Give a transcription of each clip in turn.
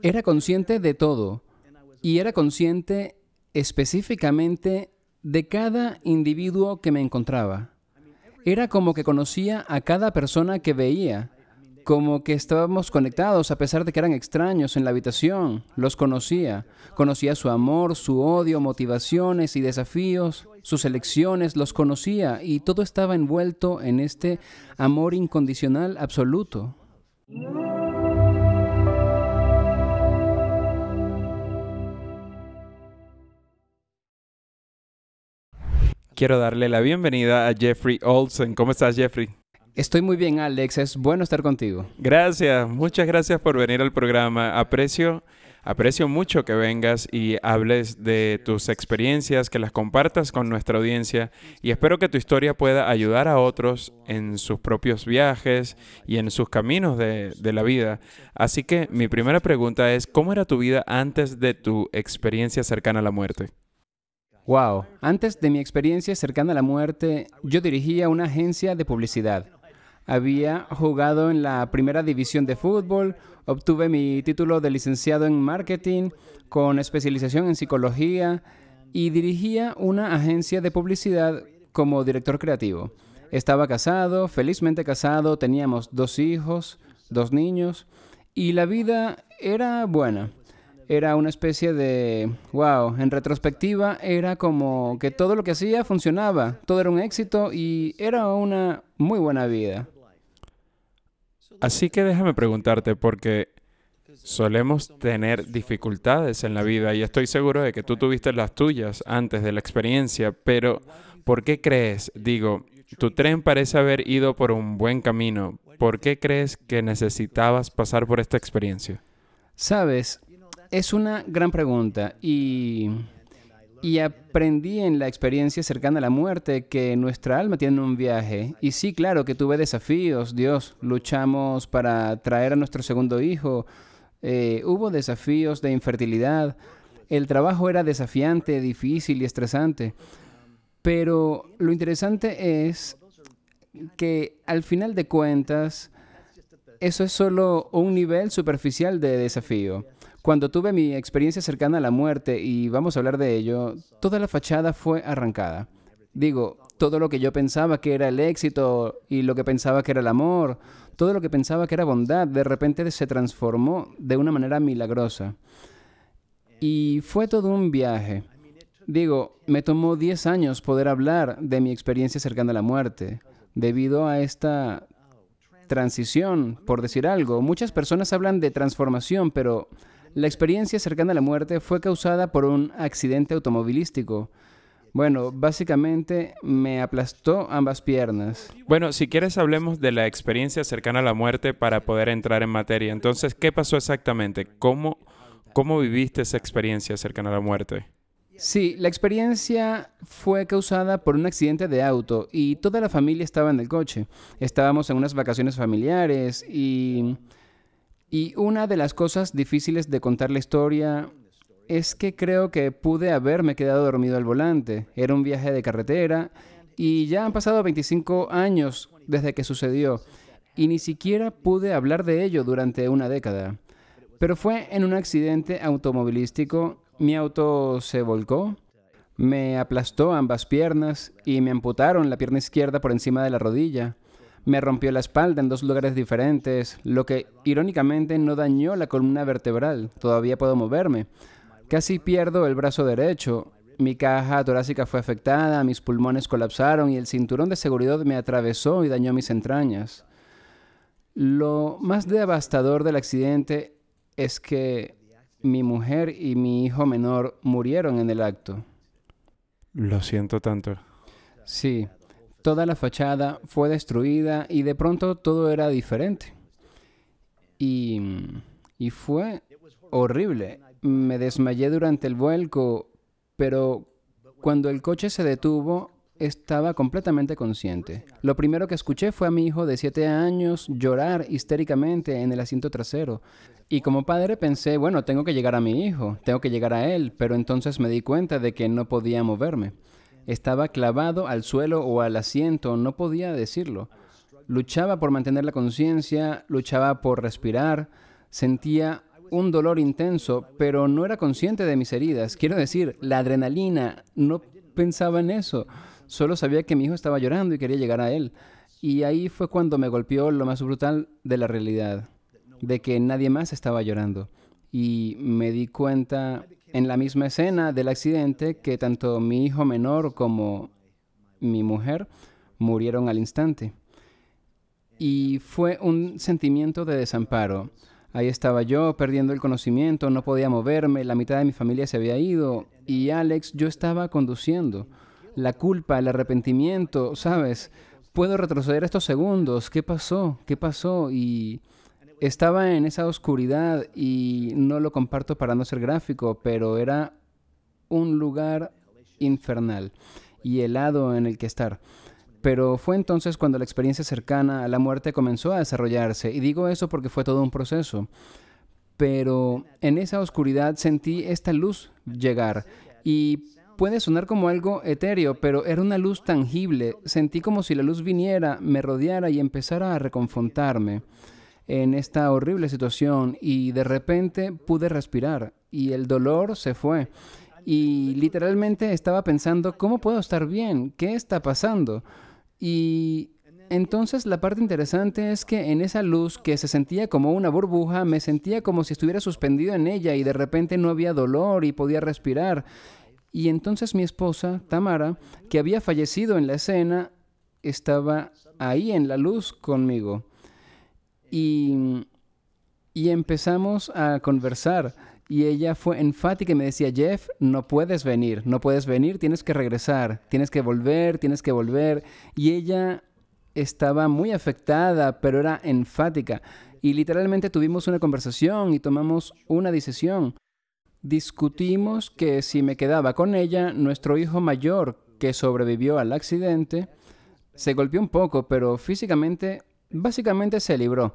Era consciente de todo y era consciente específicamente de cada individuo que me encontraba. Era como que conocía a cada persona que veía, como que estábamos conectados a pesar de que eran extraños en la habitación. Los conocía. Conocía su amor, su odio, motivaciones y desafíos, sus elecciones, los conocía y todo estaba envuelto en este amor incondicional absoluto. Quiero darle la bienvenida a Jeffrey Olsen. ¿Cómo estás, Jeffrey? Estoy muy bien, Alex. Es bueno estar contigo. Gracias, muchas gracias por venir al programa. Aprecio, aprecio mucho que vengas y hables de tus experiencias, que las compartas con nuestra audiencia y espero que tu historia pueda ayudar a otros en sus propios viajes y en sus caminos de la vida. Así que mi primera pregunta es, ¿cómo era tu vida antes de tu experiencia cercana a la muerte? Wow, antes de mi experiencia cercana a la muerte, yo dirigía una agencia de publicidad. Había jugado en la primera división de fútbol, obtuve mi título de licenciado en marketing con especialización en psicología y dirigía una agencia de publicidad como director creativo. Estaba casado, felizmente casado, teníamos dos hijos, dos niños y la vida era buena era una especie de, wow, en retrospectiva era como que todo lo que hacía funcionaba, todo era un éxito y era una muy buena vida. Así que déjame preguntarte porque solemos tener dificultades en la vida y estoy seguro de que tú tuviste las tuyas antes de la experiencia, pero ¿por qué crees? Digo, tu tren parece haber ido por un buen camino. ¿Por qué crees que necesitabas pasar por esta experiencia? Sabes, es una gran pregunta y, aprendí en la experiencia cercana a la muerte que nuestra alma tiene un viaje. Y sí, claro que tuve desafíos, Dios, luchamos para traer a nuestro segundo hijo, eh, hubo desafíos de infertilidad, el trabajo era desafiante, difícil y estresante. Pero lo interesante es que al final de cuentas, eso es solo un nivel superficial de desafío. Cuando tuve mi experiencia cercana a la muerte, y vamos a hablar de ello, toda la fachada fue arrancada. Digo, todo lo que yo pensaba que era el éxito y lo que pensaba que era el amor, todo lo que pensaba que era bondad, de repente se transformó de una manera milagrosa. Y fue todo un viaje. Digo, me tomó 10 años poder hablar de mi experiencia cercana a la muerte, debido a esta transición, por decir algo. Muchas personas hablan de transformación, pero la experiencia cercana a la muerte fue causada por un accidente automovilístico. Bueno, básicamente me aplastó ambas piernas. Bueno, si quieres hablemos de la experiencia cercana a la muerte para poder entrar en materia. Entonces, ¿qué pasó exactamente? ¿Cómo, cómo viviste esa experiencia cercana a la muerte? Sí, la experiencia fue causada por un accidente de auto y toda la familia estaba en el coche. Estábamos en unas vacaciones familiares y y una de las cosas difíciles de contar la historia es que creo que pude haberme quedado dormido al volante. Era un viaje de carretera y ya han pasado 25 años desde que sucedió y ni siquiera pude hablar de ello durante una década. Pero fue en un accidente automovilístico, mi auto se volcó, me aplastó ambas piernas y me amputaron la pierna izquierda por encima de la rodilla. Me rompió la espalda en dos lugares diferentes, lo que irónicamente no dañó la columna vertebral. Todavía puedo moverme. Casi pierdo el brazo derecho. Mi caja torácica fue afectada, mis pulmones colapsaron y el cinturón de seguridad me atravesó y dañó mis entrañas. Lo más devastador del accidente es que mi mujer y mi hijo menor murieron en el acto. Lo siento tanto. Sí, Toda la fachada fue destruida y de pronto todo era diferente. Y, fue horrible. Me desmayé durante el vuelco, pero cuando el coche se detuvo, estaba completamente consciente. Lo primero que escuché fue a mi hijo de 7 años llorar histéricamente en el asiento trasero. Y como padre pensé, bueno, tengo que llegar a mi hijo, tengo que llegar a él, pero entonces me di cuenta de que no podía moverme. Estaba clavado al suelo o al asiento, no podía decirlo. Luchaba por mantener la conciencia, luchaba por respirar, sentía un dolor intenso, pero no era consciente de mis heridas. Quiero decir, la adrenalina, no pensaba en eso. Solo sabía que mi hijo estaba llorando y quería llegar a él. Y ahí fue cuando me golpeó lo más brutal de la realidad, de que nadie más estaba llorando. Y me di cuenta en la misma escena del accidente que tanto mi hijo menor como mi mujer murieron al instante. Y fue un sentimiento de desamparo. Ahí estaba yo, perdiendo el conocimiento, no podía moverme, la mitad de mi familia se había ido y Alex, yo estaba conduciendo. La culpa, el arrepentimiento, ¿sabes? Puedo retroceder estos segundos. ¿Qué pasó? ¿Qué pasó? Y estaba en esa oscuridad y no lo comparto para no ser gráfico, pero era un lugar infernal y helado en el que estar. Pero fue entonces cuando la experiencia cercana a la muerte comenzó a desarrollarse, y digo eso porque fue todo un proceso. Pero en esa oscuridad sentí esta luz llegar, y puede sonar como algo etéreo, pero era una luz tangible. Sentí como si la luz viniera, me rodeara y empezara a reconfrontarme en esta horrible situación y de repente pude respirar y el dolor se fue. Y literalmente estaba pensando, ¿cómo puedo estar bien? ¿Qué está pasando? Y entonces la parte interesante es que en esa luz que se sentía como una burbuja, me sentía como si estuviera suspendido en ella y de repente no había dolor y podía respirar. Y entonces mi esposa, Tamara, que había fallecido en la escena, estaba ahí en la luz conmigo. Y, empezamos a conversar. Y ella fue enfática y me decía, Jeff, no puedes venir, no puedes venir, tienes que regresar, tienes que volver, tienes que volver. Y ella estaba muy afectada, pero era enfática. Y literalmente tuvimos una conversación y tomamos una decisión. Discutimos que si me quedaba con ella, nuestro hijo mayor, que sobrevivió al accidente, se golpeó un poco, pero físicamente Básicamente se libró.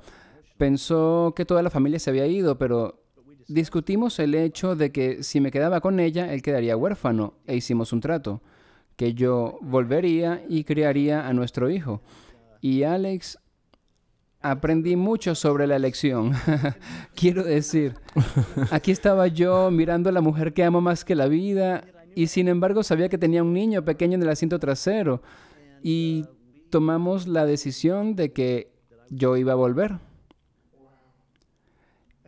Pensó que toda la familia se había ido, pero discutimos el hecho de que si me quedaba con ella, él quedaría huérfano e hicimos un trato, que yo volvería y criaría a nuestro hijo. Y Alex, aprendí mucho sobre la elección. Quiero decir, aquí estaba yo mirando a la mujer que amo más que la vida y sin embargo sabía que tenía un niño pequeño en el asiento trasero. Y tomamos la decisión de que yo iba a volver.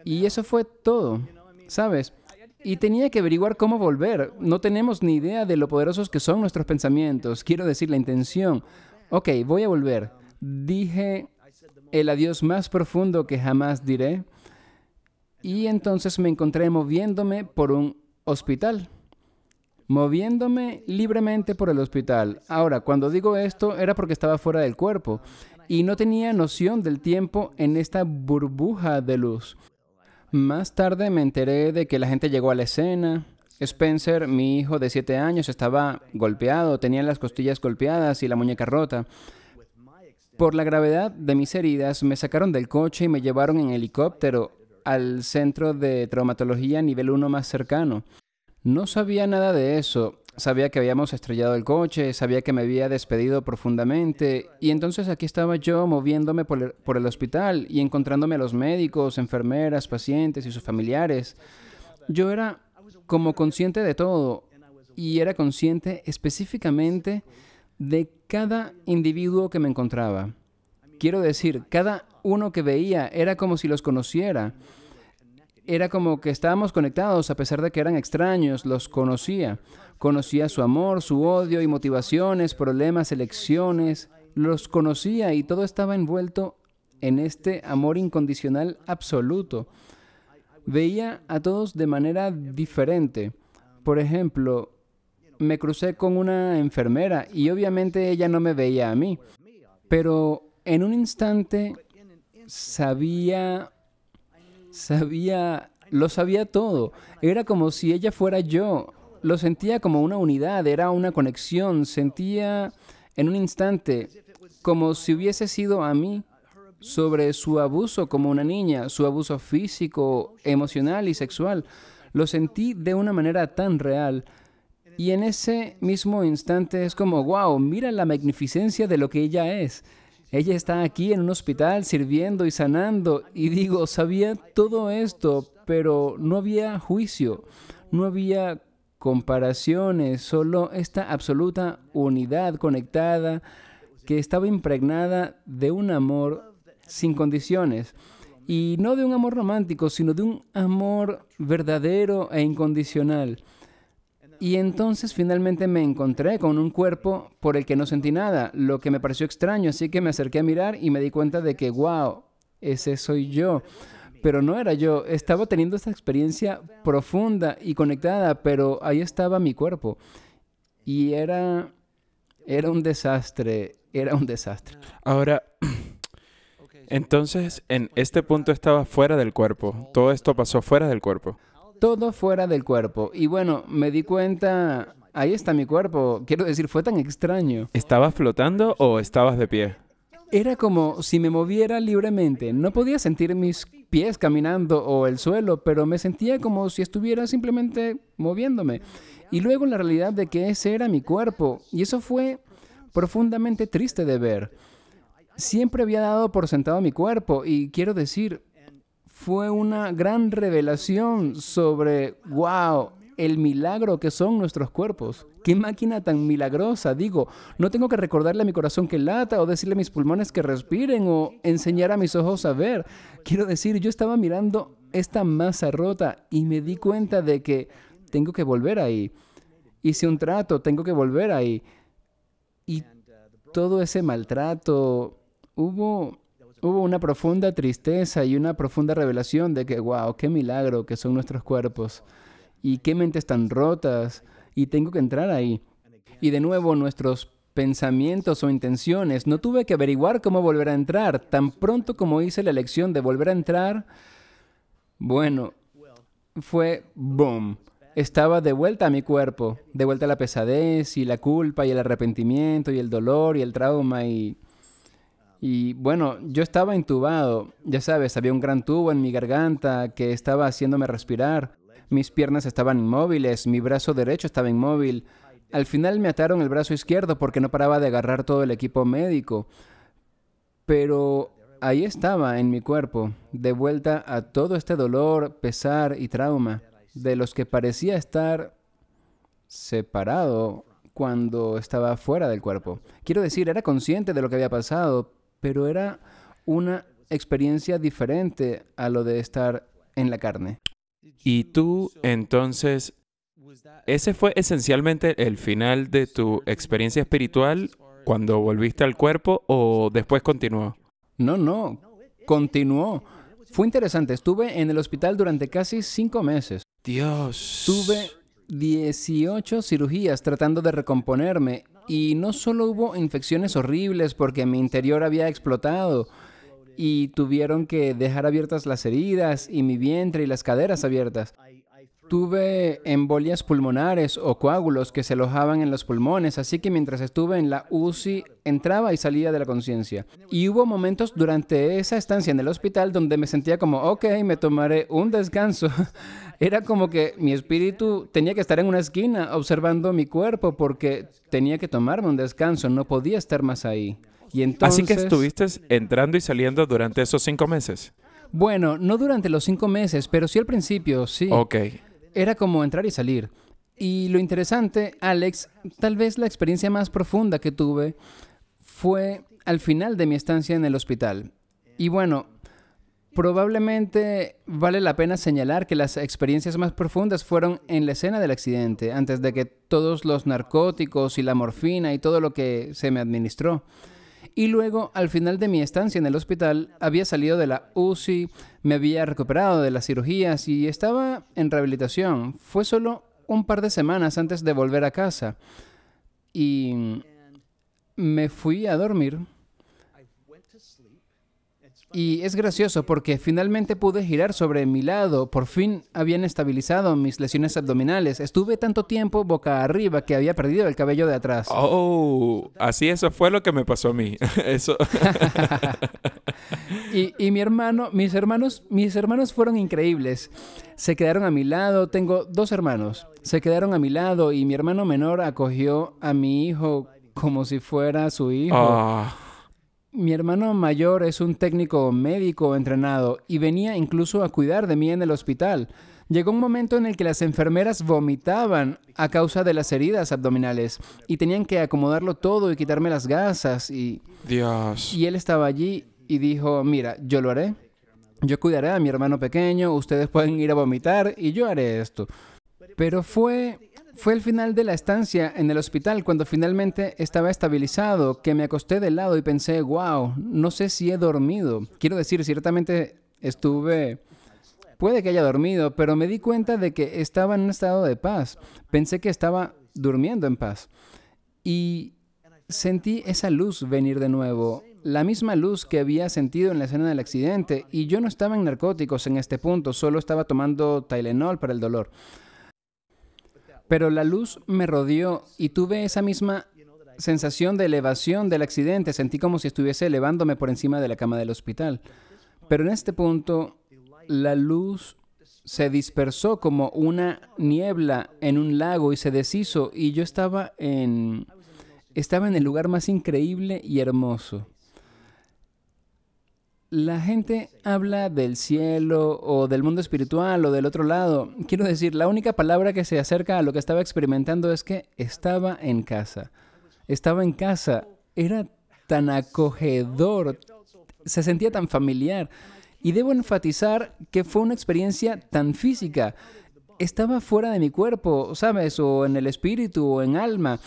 Y eso fue todo, ¿sabes? Y tenía que averiguar cómo volver. No tenemos ni idea de lo poderosos que son nuestros pensamientos. Quiero decir, la intención. Ok, voy a volver. Dije el adiós más profundo que jamás diré. Y entonces me encontré moviéndome por un hospital moviéndome libremente por el hospital. Ahora, cuando digo esto era porque estaba fuera del cuerpo y no tenía noción del tiempo en esta burbuja de luz. Más tarde me enteré de que la gente llegó a la escena. Spencer, mi hijo de siete años, estaba golpeado, tenía las costillas golpeadas y la muñeca rota. Por la gravedad de mis heridas, me sacaron del coche y me llevaron en helicóptero al centro de traumatología nivel 1 más cercano. No sabía nada de eso. Sabía que habíamos estrellado el coche, sabía que me había despedido profundamente y entonces aquí estaba yo moviéndome por el, hospital y encontrándome a los médicos, enfermeras, pacientes y sus familiares. Yo era como consciente de todo y era consciente específicamente de cada individuo que me encontraba. Quiero decir, cada uno que veía era como si los conociera era como que estábamos conectados a pesar de que eran extraños, los conocía. Conocía su amor, su odio y motivaciones, problemas, elecciones. Los conocía y todo estaba envuelto en este amor incondicional absoluto. Veía a todos de manera diferente. Por ejemplo, me crucé con una enfermera y obviamente ella no me veía a mí. Pero en un instante sabía Sabía, lo sabía todo. Era como si ella fuera yo. Lo sentía como una unidad, era una conexión. Sentía en un instante como si hubiese sido a mí sobre su abuso como una niña, su abuso físico, emocional y sexual. Lo sentí de una manera tan real. Y en ese mismo instante es como, wow, mira la magnificencia de lo que ella es. Ella está aquí en un hospital sirviendo y sanando. Y digo, sabía todo esto, pero no había juicio, no había comparaciones, solo esta absoluta unidad conectada que estaba impregnada de un amor sin condiciones. Y no de un amor romántico, sino de un amor verdadero e incondicional. Y entonces finalmente me encontré con un cuerpo por el que no sentí nada, lo que me pareció extraño, así que me acerqué a mirar y me di cuenta de que, wow, ese soy yo. Pero no era yo, estaba teniendo esta experiencia profunda y conectada, pero ahí estaba mi cuerpo. Y era, era un desastre, era un desastre. Ahora, entonces en este punto estaba fuera del cuerpo, todo esto pasó fuera del cuerpo todo fuera del cuerpo. Y bueno, me di cuenta, ahí está mi cuerpo. Quiero decir, fue tan extraño. ¿Estabas flotando o estabas de pie? Era como si me moviera libremente. No podía sentir mis pies caminando o el suelo, pero me sentía como si estuviera simplemente moviéndome. Y luego la realidad de que ese era mi cuerpo. Y eso fue profundamente triste de ver. Siempre había dado por sentado mi cuerpo y quiero decir, fue una gran revelación sobre, wow, el milagro que son nuestros cuerpos. Qué máquina tan milagrosa, digo. No tengo que recordarle a mi corazón que lata o decirle a mis pulmones que respiren o enseñar a mis ojos a ver. Quiero decir, yo estaba mirando esta masa rota y me di cuenta de que tengo que volver ahí. Hice un trato, tengo que volver ahí. Y todo ese maltrato, hubo hubo una profunda tristeza y una profunda revelación de que, wow, qué milagro que son nuestros cuerpos y qué mentes tan rotas y tengo que entrar ahí. Y de nuevo nuestros pensamientos o intenciones, no tuve que averiguar cómo volver a entrar. Tan pronto como hice la elección de volver a entrar, bueno, fue boom. Estaba de vuelta a mi cuerpo, de vuelta a la pesadez y la culpa y el arrepentimiento y el dolor y el trauma y y bueno, yo estaba intubado, ya sabes, había un gran tubo en mi garganta que estaba haciéndome respirar. Mis piernas estaban inmóviles, mi brazo derecho estaba inmóvil. Al final me ataron el brazo izquierdo porque no paraba de agarrar todo el equipo médico. Pero ahí estaba en mi cuerpo, de vuelta a todo este dolor, pesar y trauma, de los que parecía estar separado cuando estaba fuera del cuerpo. Quiero decir, era consciente de lo que había pasado, pero era una experiencia diferente a lo de estar en la carne. Y tú, entonces, ¿ese fue esencialmente el final de tu experiencia espiritual cuando volviste al cuerpo o después continuó? No, no, continuó. Fue interesante, estuve en el hospital durante casi cinco meses. Dios. Tuve 18 cirugías tratando de recomponerme y no solo hubo infecciones horribles porque mi interior había explotado y tuvieron que dejar abiertas las heridas y mi vientre y las caderas abiertas tuve embolias pulmonares o coágulos que se alojaban en los pulmones, así que mientras estuve en la UCI entraba y salía de la conciencia. Y hubo momentos durante esa estancia en el hospital donde me sentía como, ok, me tomaré un descanso. Era como que mi espíritu tenía que estar en una esquina observando mi cuerpo porque tenía que tomarme un descanso, no podía estar más ahí. Y Así que estuviste entrando y saliendo durante esos cinco meses. Bueno, no durante los cinco meses, pero sí al principio, sí. Ok. Era como entrar y salir. Y lo interesante, Alex, tal vez la experiencia más profunda que tuve fue al final de mi estancia en el hospital. Y bueno, probablemente vale la pena señalar que las experiencias más profundas fueron en la escena del accidente, antes de que todos los narcóticos y la morfina y todo lo que se me administró. Y luego, al final de mi estancia en el hospital, había salido de la UCI, me había recuperado de las cirugías y estaba en rehabilitación. Fue solo un par de semanas antes de volver a casa. Y me fui a dormir y es gracioso porque finalmente pude girar sobre mi lado, por fin habían estabilizado mis lesiones abdominales. Estuve tanto tiempo boca arriba que había perdido el cabello de atrás. Oh, así eso fue lo que me pasó a mí. eso. y, y mi hermano, mis hermanos, mis hermanos fueron increíbles. Se quedaron a mi lado, tengo dos hermanos. Se quedaron a mi lado y mi hermano menor acogió a mi hijo como si fuera su hijo. Ah. Mi hermano mayor es un técnico médico entrenado y venía incluso a cuidar de mí en el hospital. Llegó un momento en el que las enfermeras vomitaban a causa de las heridas abdominales y tenían que acomodarlo todo y quitarme las gasas y... Dios. Y él estaba allí y dijo, mira, yo lo haré. Yo cuidaré a mi hermano pequeño, ustedes pueden ir a vomitar y yo haré esto. Pero fue fue el final de la estancia en el hospital cuando finalmente estaba estabilizado, que me acosté de lado y pensé, wow, no sé si he dormido. Quiero decir, ciertamente estuve... Puede que haya dormido, pero me di cuenta de que estaba en un estado de paz. Pensé que estaba durmiendo en paz. Y sentí esa luz venir de nuevo, la misma luz que había sentido en la escena del accidente, y yo no estaba en narcóticos en este punto, solo estaba tomando Tylenol para el dolor. Pero la luz me rodeó y tuve esa misma sensación de elevación del accidente. Sentí como si estuviese elevándome por encima de la cama del hospital. Pero en este punto, la luz se dispersó como una niebla en un lago y se deshizo y yo estaba en estaba en el lugar más increíble y hermoso. La gente habla del cielo o del mundo espiritual o del otro lado. Quiero decir, la única palabra que se acerca a lo que estaba experimentando es que estaba en casa. Estaba en casa. Era tan acogedor. Se sentía tan familiar. Y debo enfatizar que fue una experiencia tan física. Estaba fuera de mi cuerpo, ¿sabes? O en el espíritu o en alma.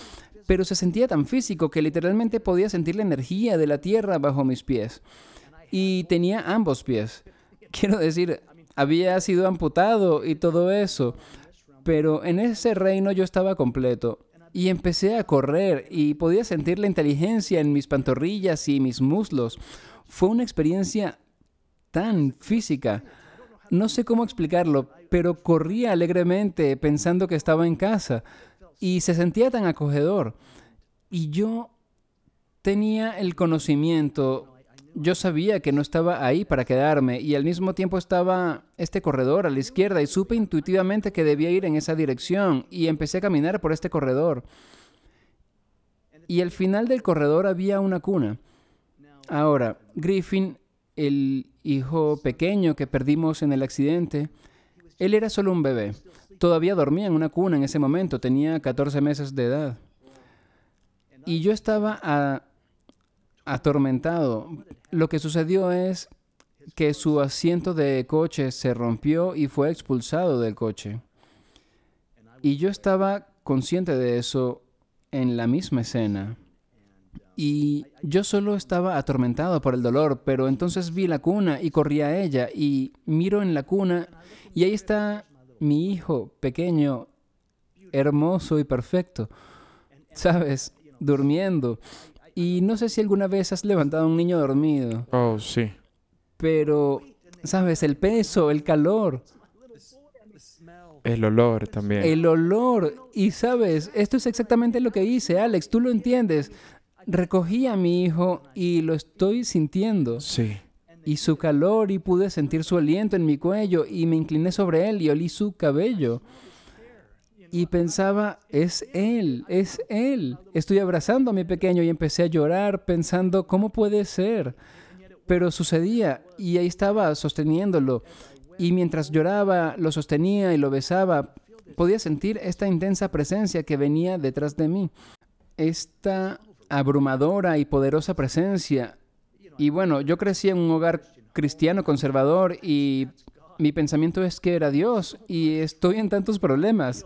Pero se sentía tan físico que literalmente podía sentir la energía de la tierra bajo mis pies y tenía ambos pies. Quiero decir, había sido amputado y todo eso, pero en ese reino yo estaba completo. Y empecé a correr y podía sentir la inteligencia en mis pantorrillas y mis muslos. Fue una experiencia tan física. No sé cómo explicarlo, pero corría alegremente pensando que estaba en casa y se sentía tan acogedor. Y yo tenía el conocimiento yo sabía que no estaba ahí para quedarme y al mismo tiempo estaba este corredor a la izquierda y supe intuitivamente que debía ir en esa dirección y empecé a caminar por este corredor. Y al final del corredor había una cuna. Ahora, Griffin, el hijo pequeño que perdimos en el accidente, él era solo un bebé. Todavía dormía en una cuna en ese momento, tenía 14 meses de edad. Y yo estaba a atormentado. Lo que sucedió es que su asiento de coche se rompió y fue expulsado del coche. Y yo estaba consciente de eso en la misma escena. Y yo solo estaba atormentado por el dolor, pero entonces vi la cuna y corrí a ella y miro en la cuna y ahí está mi hijo pequeño, hermoso y perfecto, ¿sabes? Durmiendo. Y no sé si alguna vez has levantado a un niño dormido. Oh, sí. Pero, ¿sabes? El peso, el calor. El olor también. El olor. Y, ¿sabes? Esto es exactamente lo que hice, Alex. Tú lo entiendes. Recogí a mi hijo y lo estoy sintiendo. Sí. Y su calor y pude sentir su aliento en mi cuello y me incliné sobre él y olí su cabello. Y pensaba, es él, es él. Estoy abrazando a mi pequeño y empecé a llorar pensando, ¿cómo puede ser? Pero sucedía y ahí estaba sosteniéndolo. Y mientras lloraba, lo sostenía y lo besaba, podía sentir esta intensa presencia que venía detrás de mí. Esta abrumadora y poderosa presencia. Y bueno, yo crecí en un hogar cristiano conservador y mi pensamiento es que era Dios y estoy en tantos problemas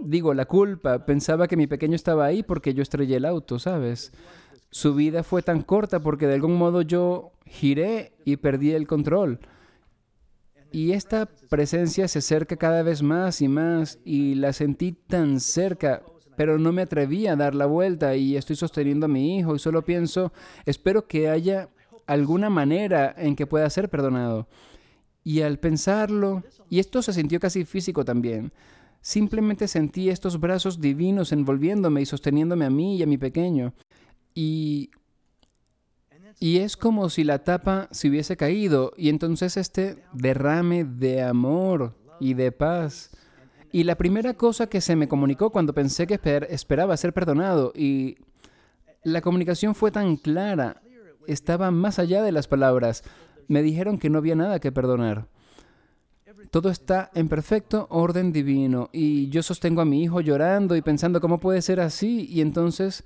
digo, la culpa. Pensaba que mi pequeño estaba ahí porque yo estrellé el auto, ¿sabes? Su vida fue tan corta porque de algún modo yo giré y perdí el control. Y esta presencia se acerca cada vez más y más y la sentí tan cerca, pero no me atreví a dar la vuelta y estoy sosteniendo a mi hijo y solo pienso, espero que haya alguna manera en que pueda ser perdonado. Y al pensarlo, y esto se sintió casi físico también, Simplemente sentí estos brazos divinos envolviéndome y sosteniéndome a mí y a mi pequeño. Y, y es como si la tapa se hubiese caído y entonces este derrame de amor y de paz. Y la primera cosa que se me comunicó cuando pensé que esperaba ser perdonado y la comunicación fue tan clara, estaba más allá de las palabras. Me dijeron que no había nada que perdonar. Todo está en perfecto orden divino. Y yo sostengo a mi hijo llorando y pensando cómo puede ser así. Y entonces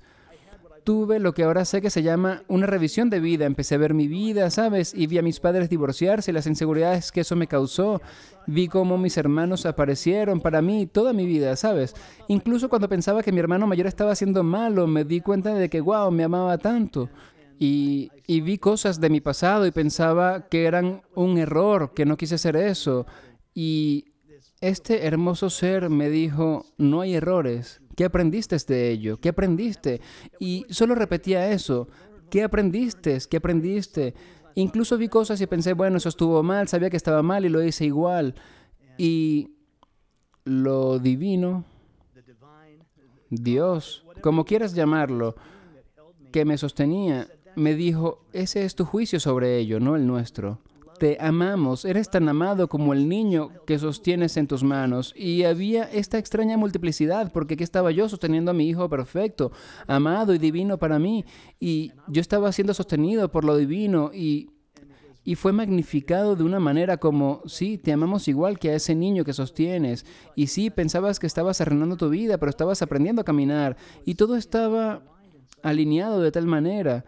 tuve lo que ahora sé que se llama una revisión de vida. Empecé a ver mi vida, ¿sabes? Y vi a mis padres divorciarse, y las inseguridades que eso me causó. Vi cómo mis hermanos aparecieron para mí toda mi vida, ¿sabes? Incluso cuando pensaba que mi hermano mayor estaba haciendo malo, me di cuenta de que, wow, me amaba tanto. Y, vi cosas de mi pasado y pensaba que eran un error, que no quise hacer eso. Y este hermoso ser me dijo, no hay errores. ¿Qué aprendiste de ello? ¿Qué aprendiste? Y solo repetía eso. ¿Qué aprendiste? ¿Qué aprendiste? Incluso vi cosas y pensé, bueno, eso estuvo mal, sabía que estaba mal y lo hice igual. Y lo divino, Dios, como quieras llamarlo, que me sostenía me dijo, ese es tu juicio sobre ello, no el nuestro. Te amamos, eres tan amado como el niño que sostienes en tus manos. Y había esta extraña multiplicidad, porque aquí estaba yo sosteniendo a mi hijo perfecto, amado y divino para mí. Y yo estaba siendo sostenido por lo divino y, y fue magnificado de una manera como, sí, te amamos igual que a ese niño que sostienes. Y sí, pensabas que estabas arruinando tu vida, pero estabas aprendiendo a caminar. Y todo estaba alineado de tal manera.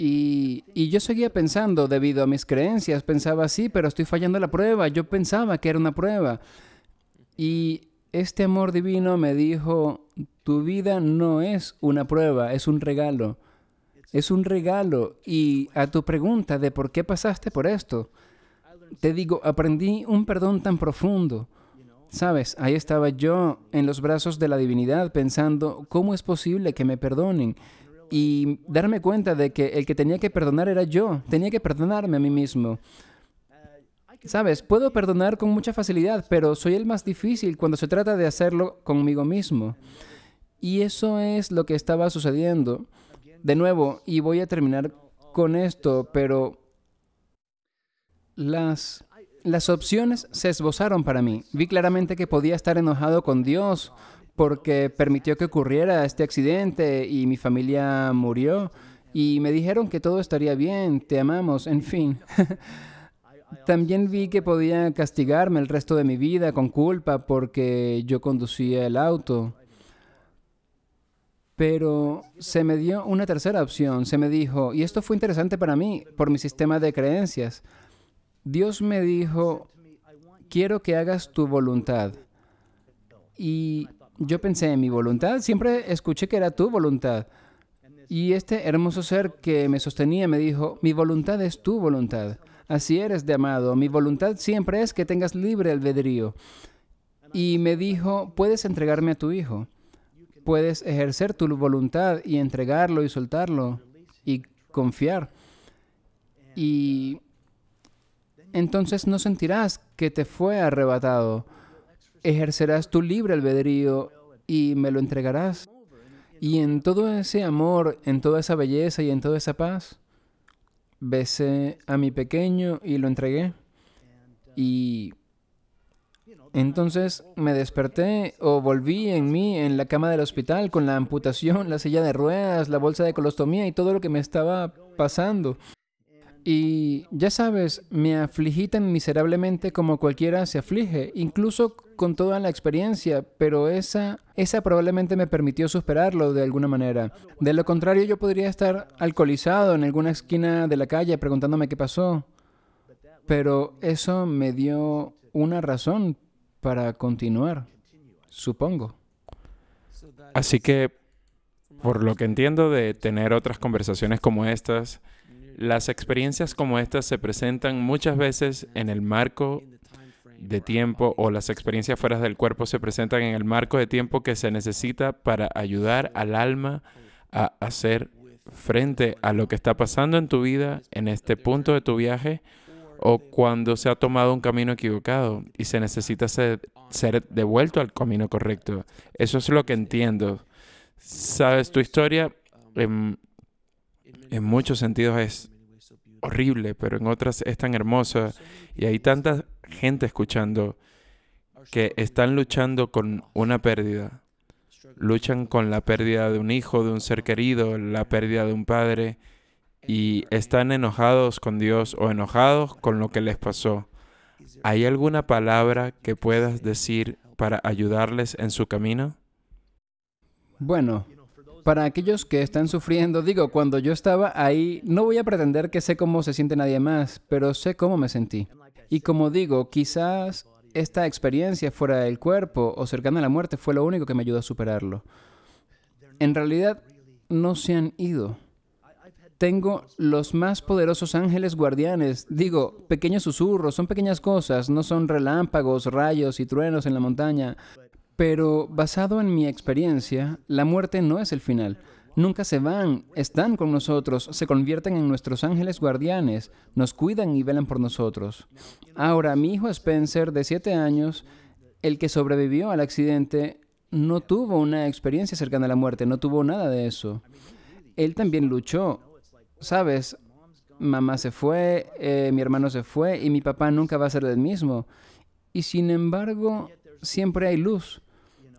Y, yo seguía pensando, debido a mis creencias, pensaba, así pero estoy fallando la prueba, yo pensaba que era una prueba. Y este amor divino me dijo, tu vida no es una prueba, es un regalo. Es un regalo. Y a tu pregunta de por qué pasaste por esto, te digo, aprendí un perdón tan profundo. Sabes, ahí estaba yo en los brazos de la divinidad pensando, ¿cómo es posible que me perdonen? y darme cuenta de que el que tenía que perdonar era yo, tenía que perdonarme a mí mismo. Sabes, puedo perdonar con mucha facilidad, pero soy el más difícil cuando se trata de hacerlo conmigo mismo. Y eso es lo que estaba sucediendo. De nuevo, y voy a terminar con esto, pero las, las opciones se esbozaron para mí. Vi claramente que podía estar enojado con Dios porque permitió que ocurriera este accidente y mi familia murió. Y me dijeron que todo estaría bien, te amamos, en fin. También vi que podía castigarme el resto de mi vida con culpa porque yo conducía el auto. Pero se me dio una tercera opción, se me dijo, y esto fue interesante para mí, por mi sistema de creencias. Dios me dijo, quiero que hagas tu voluntad. Y yo pensé en mi voluntad, siempre escuché que era tu voluntad. Y este hermoso ser que me sostenía me dijo, mi voluntad es tu voluntad. Así eres de amado, mi voluntad siempre es que tengas libre albedrío. Y me dijo, puedes entregarme a tu hijo, puedes ejercer tu voluntad y entregarlo y soltarlo y confiar. Y entonces no sentirás que te fue arrebatado ejercerás tu libre albedrío y me lo entregarás. Y en todo ese amor, en toda esa belleza y en toda esa paz, besé a mi pequeño y lo entregué. Y entonces me desperté o volví en mí en la cama del hospital con la amputación, la silla de ruedas, la bolsa de colostomía y todo lo que me estaba pasando. Y ya sabes, me afligí tan miserablemente como cualquiera se aflige, incluso con toda la experiencia, pero esa, esa probablemente me permitió superarlo de alguna manera. De lo contrario, yo podría estar alcoholizado en alguna esquina de la calle preguntándome qué pasó. Pero eso me dio una razón para continuar, supongo. Así que, por lo que entiendo de tener otras conversaciones como estas, las experiencias como estas se presentan muchas veces en el marco de tiempo o las experiencias fuera del cuerpo se presentan en el marco de tiempo que se necesita para ayudar al alma a hacer frente a lo que está pasando en tu vida en este punto de tu viaje o cuando se ha tomado un camino equivocado y se necesita ser, devuelto al camino correcto. Eso es lo que entiendo. Sabes, tu historia em, en muchos sentidos es horrible, pero en otras es tan hermosa y hay tanta gente escuchando que están luchando con una pérdida. Luchan con la pérdida de un hijo, de un ser querido, la pérdida de un padre y están enojados con Dios o enojados con lo que les pasó. ¿Hay alguna palabra que puedas decir para ayudarles en su camino? Bueno, para aquellos que están sufriendo, digo, cuando yo estaba ahí, no voy a pretender que sé cómo se siente nadie más, pero sé cómo me sentí. Y como digo, quizás esta experiencia fuera del cuerpo o cercana a la muerte fue lo único que me ayudó a superarlo. En realidad, no se han ido. Tengo los más poderosos ángeles guardianes. Digo, pequeños susurros, son pequeñas cosas, no son relámpagos, rayos y truenos en la montaña. Pero basado en mi experiencia, la muerte no es el final. Nunca se van, están con nosotros, se convierten en nuestros ángeles guardianes, nos cuidan y velan por nosotros. Ahora, mi hijo Spencer, de siete años, el que sobrevivió al accidente, no tuvo una experiencia cercana a la muerte, no tuvo nada de eso. Él también luchó. Sabes, mamá se fue, eh, mi hermano se fue y mi papá nunca va a ser el mismo. Y sin embargo, siempre hay luz.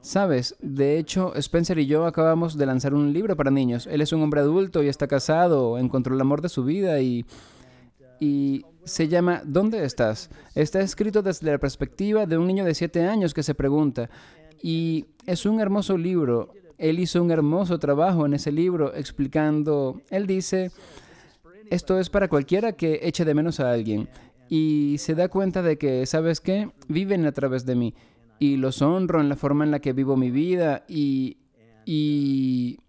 Sabes, de hecho, Spencer y yo acabamos de lanzar un libro para niños. Él es un hombre adulto y está casado, encontró el amor de su vida y... se llama ¿Dónde estás? Está escrito desde la perspectiva de un niño de siete años que se pregunta. Y es un hermoso libro. Él hizo un hermoso trabajo en ese libro explicando, él dice, esto es para cualquiera que eche de menos a alguien y se da cuenta de que, ¿sabes qué? Viven a través de mí y los honro en la forma en la que vivo mi vida y, y,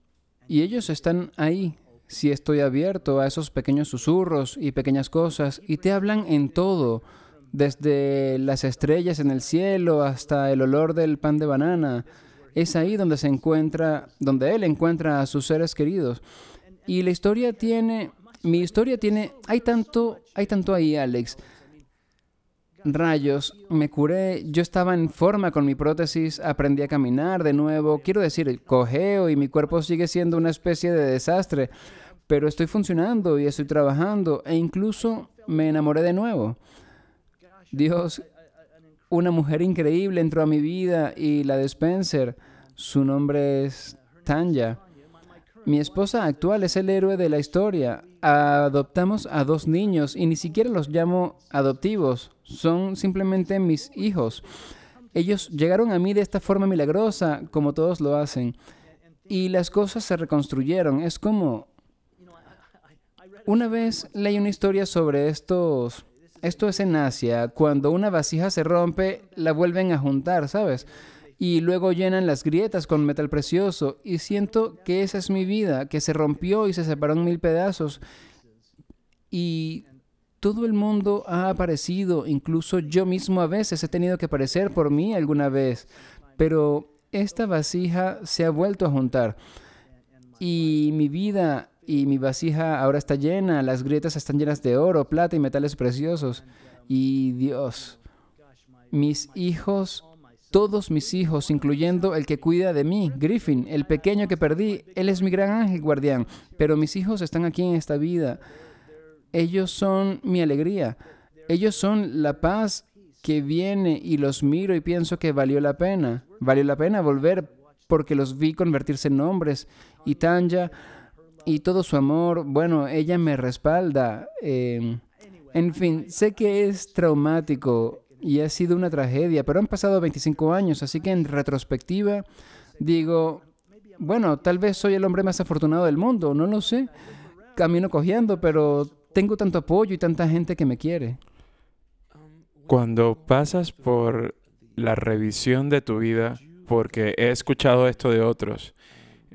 ellos están ahí. Si estoy abierto a esos pequeños susurros y pequeñas cosas y te hablan en todo, desde las estrellas en el cielo hasta el olor del pan de banana, es ahí donde se encuentra, donde él encuentra a sus seres queridos. Y la historia tiene, mi historia tiene, hay tanto, hay tanto ahí, Alex rayos, me curé, yo estaba en forma con mi prótesis, aprendí a caminar de nuevo, quiero decir, cojeo y mi cuerpo sigue siendo una especie de desastre, pero estoy funcionando y estoy trabajando e incluso me enamoré de nuevo. Dios, una mujer increíble entró a mi vida y la de Spencer, su nombre es Tanya. Mi esposa actual es el héroe de la historia. Adoptamos a dos niños y ni siquiera los llamo adoptivos. Son simplemente mis hijos. Ellos llegaron a mí de esta forma milagrosa, como todos lo hacen. Y las cosas se reconstruyeron. Es como... Una vez leí una historia sobre estos... Esto es en Asia. Cuando una vasija se rompe, la vuelven a juntar, ¿sabes? y luego llenan las grietas con metal precioso y siento que esa es mi vida, que se rompió y se separó en mil pedazos y todo el mundo ha aparecido, incluso yo mismo a veces he tenido que aparecer por mí alguna vez, pero esta vasija se ha vuelto a juntar y mi vida y mi vasija ahora está llena, las grietas están llenas de oro, plata y metales preciosos. Y Dios, mis hijos todos mis hijos, incluyendo el que cuida de mí, Griffin, el pequeño que perdí, él es mi gran ángel guardián, pero mis hijos están aquí en esta vida. Ellos son mi alegría. Ellos son la paz que viene y los miro y pienso que valió la pena. Valió la pena volver porque los vi convertirse en hombres. Y Tanja y todo su amor, bueno, ella me respalda. Eh, en fin, sé que es traumático y ha sido una tragedia, pero han pasado 25 años, así que en retrospectiva digo, bueno, tal vez soy el hombre más afortunado del mundo, no lo sé, camino cogiendo, pero tengo tanto apoyo y tanta gente que me quiere. Cuando pasas por la revisión de tu vida, porque he escuchado esto de otros,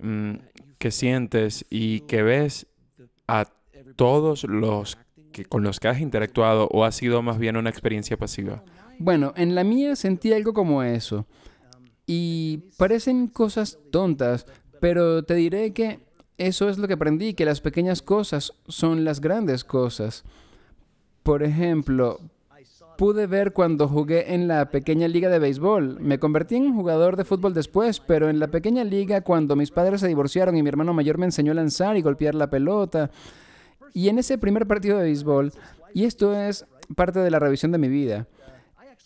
mm, que sientes y que ves a todos los que, con los que has interactuado o ha sido más bien una experiencia pasiva. Bueno, en la mía sentí algo como eso. Y parecen cosas tontas, pero te diré que eso es lo que aprendí, que las pequeñas cosas son las grandes cosas. Por ejemplo, pude ver cuando jugué en la pequeña liga de béisbol. Me convertí en jugador de fútbol después, pero en la pequeña liga cuando mis padres se divorciaron y mi hermano mayor me enseñó a lanzar y golpear la pelota. Y en ese primer partido de béisbol, y esto es parte de la revisión de mi vida,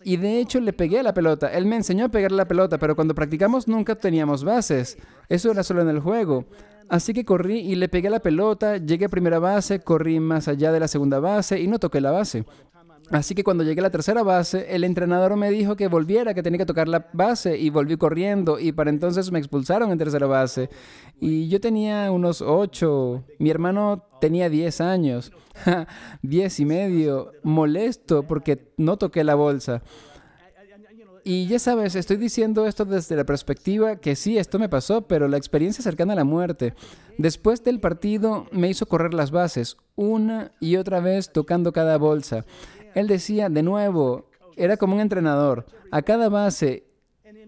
y de hecho le pegué a la pelota. Él me enseñó a pegar la pelota, pero cuando practicamos nunca teníamos bases. Eso era solo en el juego. Así que corrí y le pegué a la pelota, llegué a primera base, corrí más allá de la segunda base y no toqué la base. Así que cuando llegué a la tercera base, el entrenador me dijo que volviera, que tenía que tocar la base y volví corriendo y para entonces me expulsaron en tercera base. Y yo tenía unos ocho, mi hermano tenía diez años, Diez y medio, molesto porque no toqué la bolsa. Y ya sabes, estoy diciendo esto desde la perspectiva que sí, esto me pasó, pero la experiencia cercana a la muerte. Después del partido me hizo correr las bases, una y otra vez tocando cada bolsa. Él decía, de nuevo, era como un entrenador, a cada base.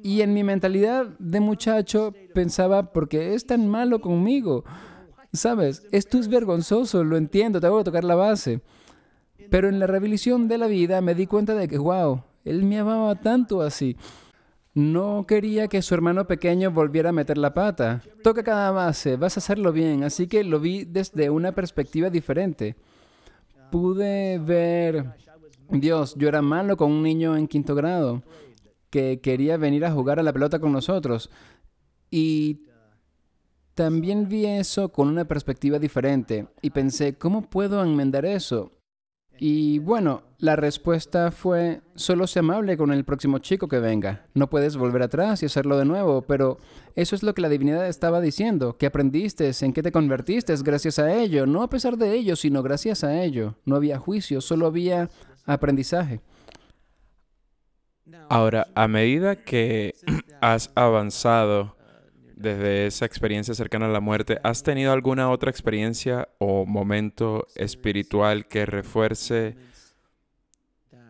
Y en mi mentalidad de muchacho pensaba, porque es tan malo conmigo? ¿Sabes? Esto es vergonzoso, lo entiendo, te a tocar la base. Pero en la revelación de la vida me di cuenta de que, wow, él me amaba tanto así. No quería que su hermano pequeño volviera a meter la pata. Toca cada base, vas a hacerlo bien. Así que lo vi desde una perspectiva diferente. Pude ver Dios, yo era malo con un niño en quinto grado que quería venir a jugar a la pelota con nosotros. Y también vi eso con una perspectiva diferente y pensé, ¿cómo puedo enmendar eso? Y bueno, la respuesta fue, solo sé amable con el próximo chico que venga. No puedes volver atrás y hacerlo de nuevo, pero eso es lo que la divinidad estaba diciendo, que aprendiste, en qué te convertiste gracias a ello, no a pesar de ello, sino gracias a ello. No había juicio, solo había aprendizaje. Ahora, a medida que has uh, avanzado uh, desde esa experiencia cercana a la muerte, ¿has uh, tenido alguna otra experiencia o momento espiritual que refuerce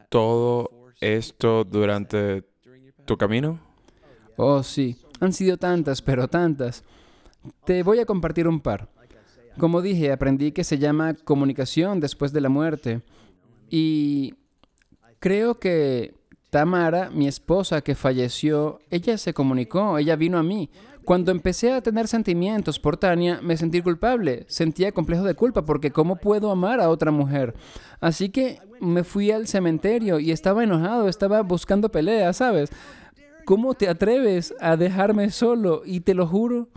todo esto durante tu camino? Oh, sí. Han sido tantas, pero tantas. Te voy a compartir un par. Como dije, aprendí que se llama comunicación después de la muerte y creo que Tamara, mi esposa que falleció, ella se comunicó, ella vino a mí. Cuando empecé a tener sentimientos por Tania, me sentí culpable, sentía complejo de culpa porque ¿cómo puedo amar a otra mujer? Así que me fui al cementerio y estaba enojado, estaba buscando peleas, ¿sabes? ¿Cómo te atreves a dejarme solo? Y te lo juro,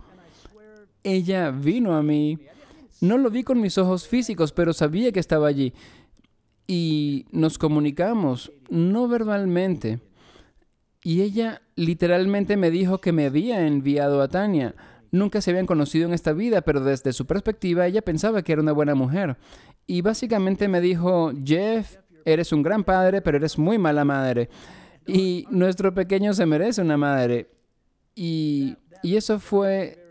ella vino a mí. No lo vi con mis ojos físicos, pero sabía que estaba allí y nos comunicamos, no verbalmente. Y ella literalmente me dijo que me había enviado a Tania. Nunca se habían conocido en esta vida, pero desde su perspectiva ella pensaba que era una buena mujer. Y básicamente me dijo, Jeff, eres un gran padre, pero eres muy mala madre. Y nuestro pequeño se merece una madre. Y, y eso fue...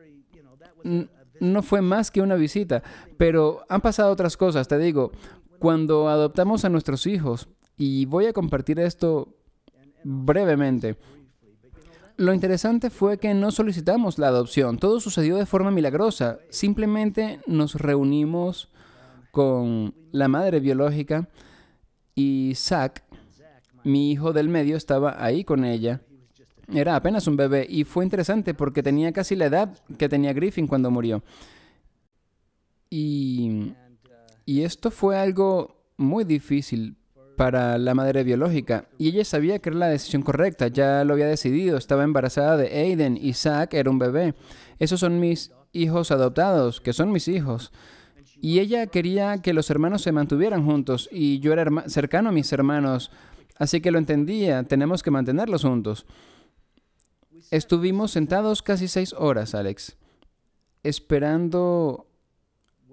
No fue más que una visita, pero han pasado otras cosas, te digo. Cuando adoptamos a nuestros hijos, y voy a compartir esto brevemente, lo interesante fue que no solicitamos la adopción, todo sucedió de forma milagrosa, simplemente nos reunimos con la madre biológica y Zach, mi hijo del medio, estaba ahí con ella. Era apenas un bebé y fue interesante porque tenía casi la edad que tenía Griffin cuando murió. Y y esto fue algo muy difícil para la madre biológica. Y ella sabía que era la decisión correcta, ya lo había decidido, estaba embarazada de Aiden y era un bebé. Esos son mis hijos adoptados, que son mis hijos. Y ella quería que los hermanos se mantuvieran juntos y yo era cercano a mis hermanos, así que lo entendía, tenemos que mantenerlos juntos. Estuvimos sentados casi seis horas, Alex, esperando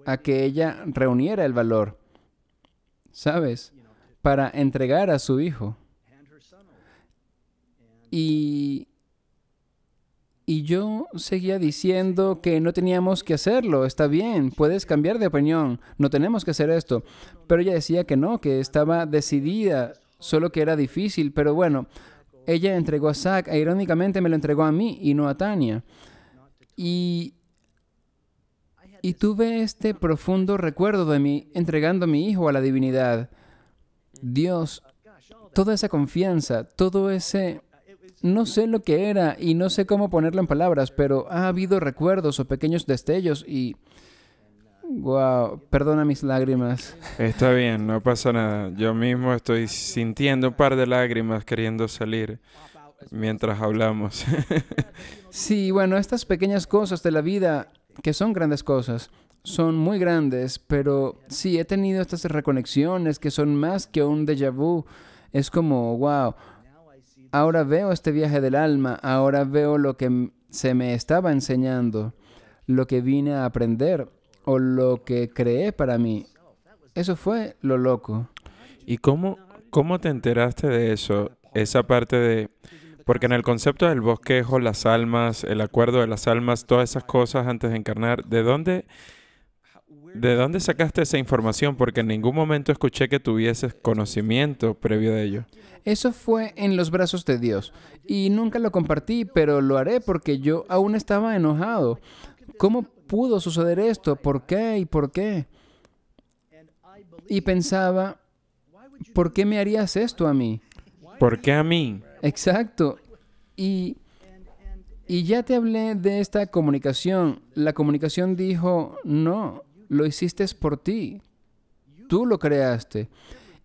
a que ella reuniera el valor, ¿sabes? Para entregar a su hijo. Y, yo seguía diciendo que no teníamos que hacerlo, está bien, puedes cambiar de opinión, no tenemos que hacer esto. Pero ella decía que no, que estaba decidida, solo que era difícil, pero bueno, ella entregó a Zach, e irónicamente me lo entregó a mí y no a Tania. Y y tuve este profundo recuerdo de mí entregando a mi hijo a la divinidad. Dios, toda esa confianza, todo ese... No sé lo que era y no sé cómo ponerlo en palabras, pero ha habido recuerdos o pequeños destellos y... Wow, perdona mis lágrimas. Está bien, no pasa nada. Yo mismo estoy sintiendo un par de lágrimas queriendo salir mientras hablamos. sí, bueno, estas pequeñas cosas de la vida que son grandes cosas, son muy grandes, pero sí, he tenido estas reconexiones que son más que un déjà vu. Es como, wow, ahora veo este viaje del alma, ahora veo lo que se me estaba enseñando, lo que vine a aprender o lo que creé para mí. Eso fue lo loco. ¿Y cómo, cómo te enteraste de eso? Esa parte de porque en el concepto del bosquejo, las almas, el acuerdo de las almas, todas esas cosas antes de encarnar, ¿de dónde, ¿de dónde sacaste esa información? Porque en ningún momento escuché que tuvieses conocimiento previo de ello. Eso fue en los brazos de Dios. Y nunca lo compartí, pero lo haré porque yo aún estaba enojado. ¿Cómo pudo suceder esto? ¿Por qué? ¿Y por qué? Y pensaba, ¿por qué me harías esto a mí? ¿Por qué a mí? Exacto. Y, ya te hablé de esta comunicación. La comunicación dijo, no, lo hiciste por ti. Tú lo creaste.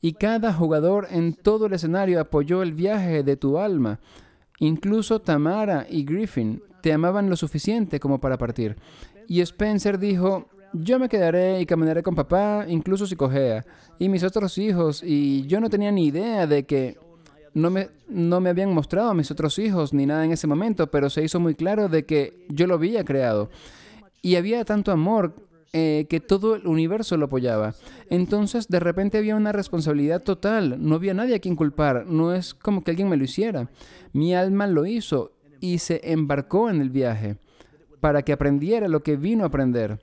Y cada jugador en todo el escenario apoyó el viaje de tu alma. Incluso Tamara y Griffin te amaban lo suficiente como para partir. Y Spencer dijo, yo me quedaré y caminaré con papá, incluso si cojea, y mis otros hijos, y yo no tenía ni idea de que no me, no me habían mostrado a mis otros hijos ni nada en ese momento, pero se hizo muy claro de que yo lo había creado. Y había tanto amor eh, que todo el universo lo apoyaba. Entonces, de repente había una responsabilidad total, no había nadie a quien culpar, no es como que alguien me lo hiciera. Mi alma lo hizo y se embarcó en el viaje para que aprendiera lo que vino a aprender.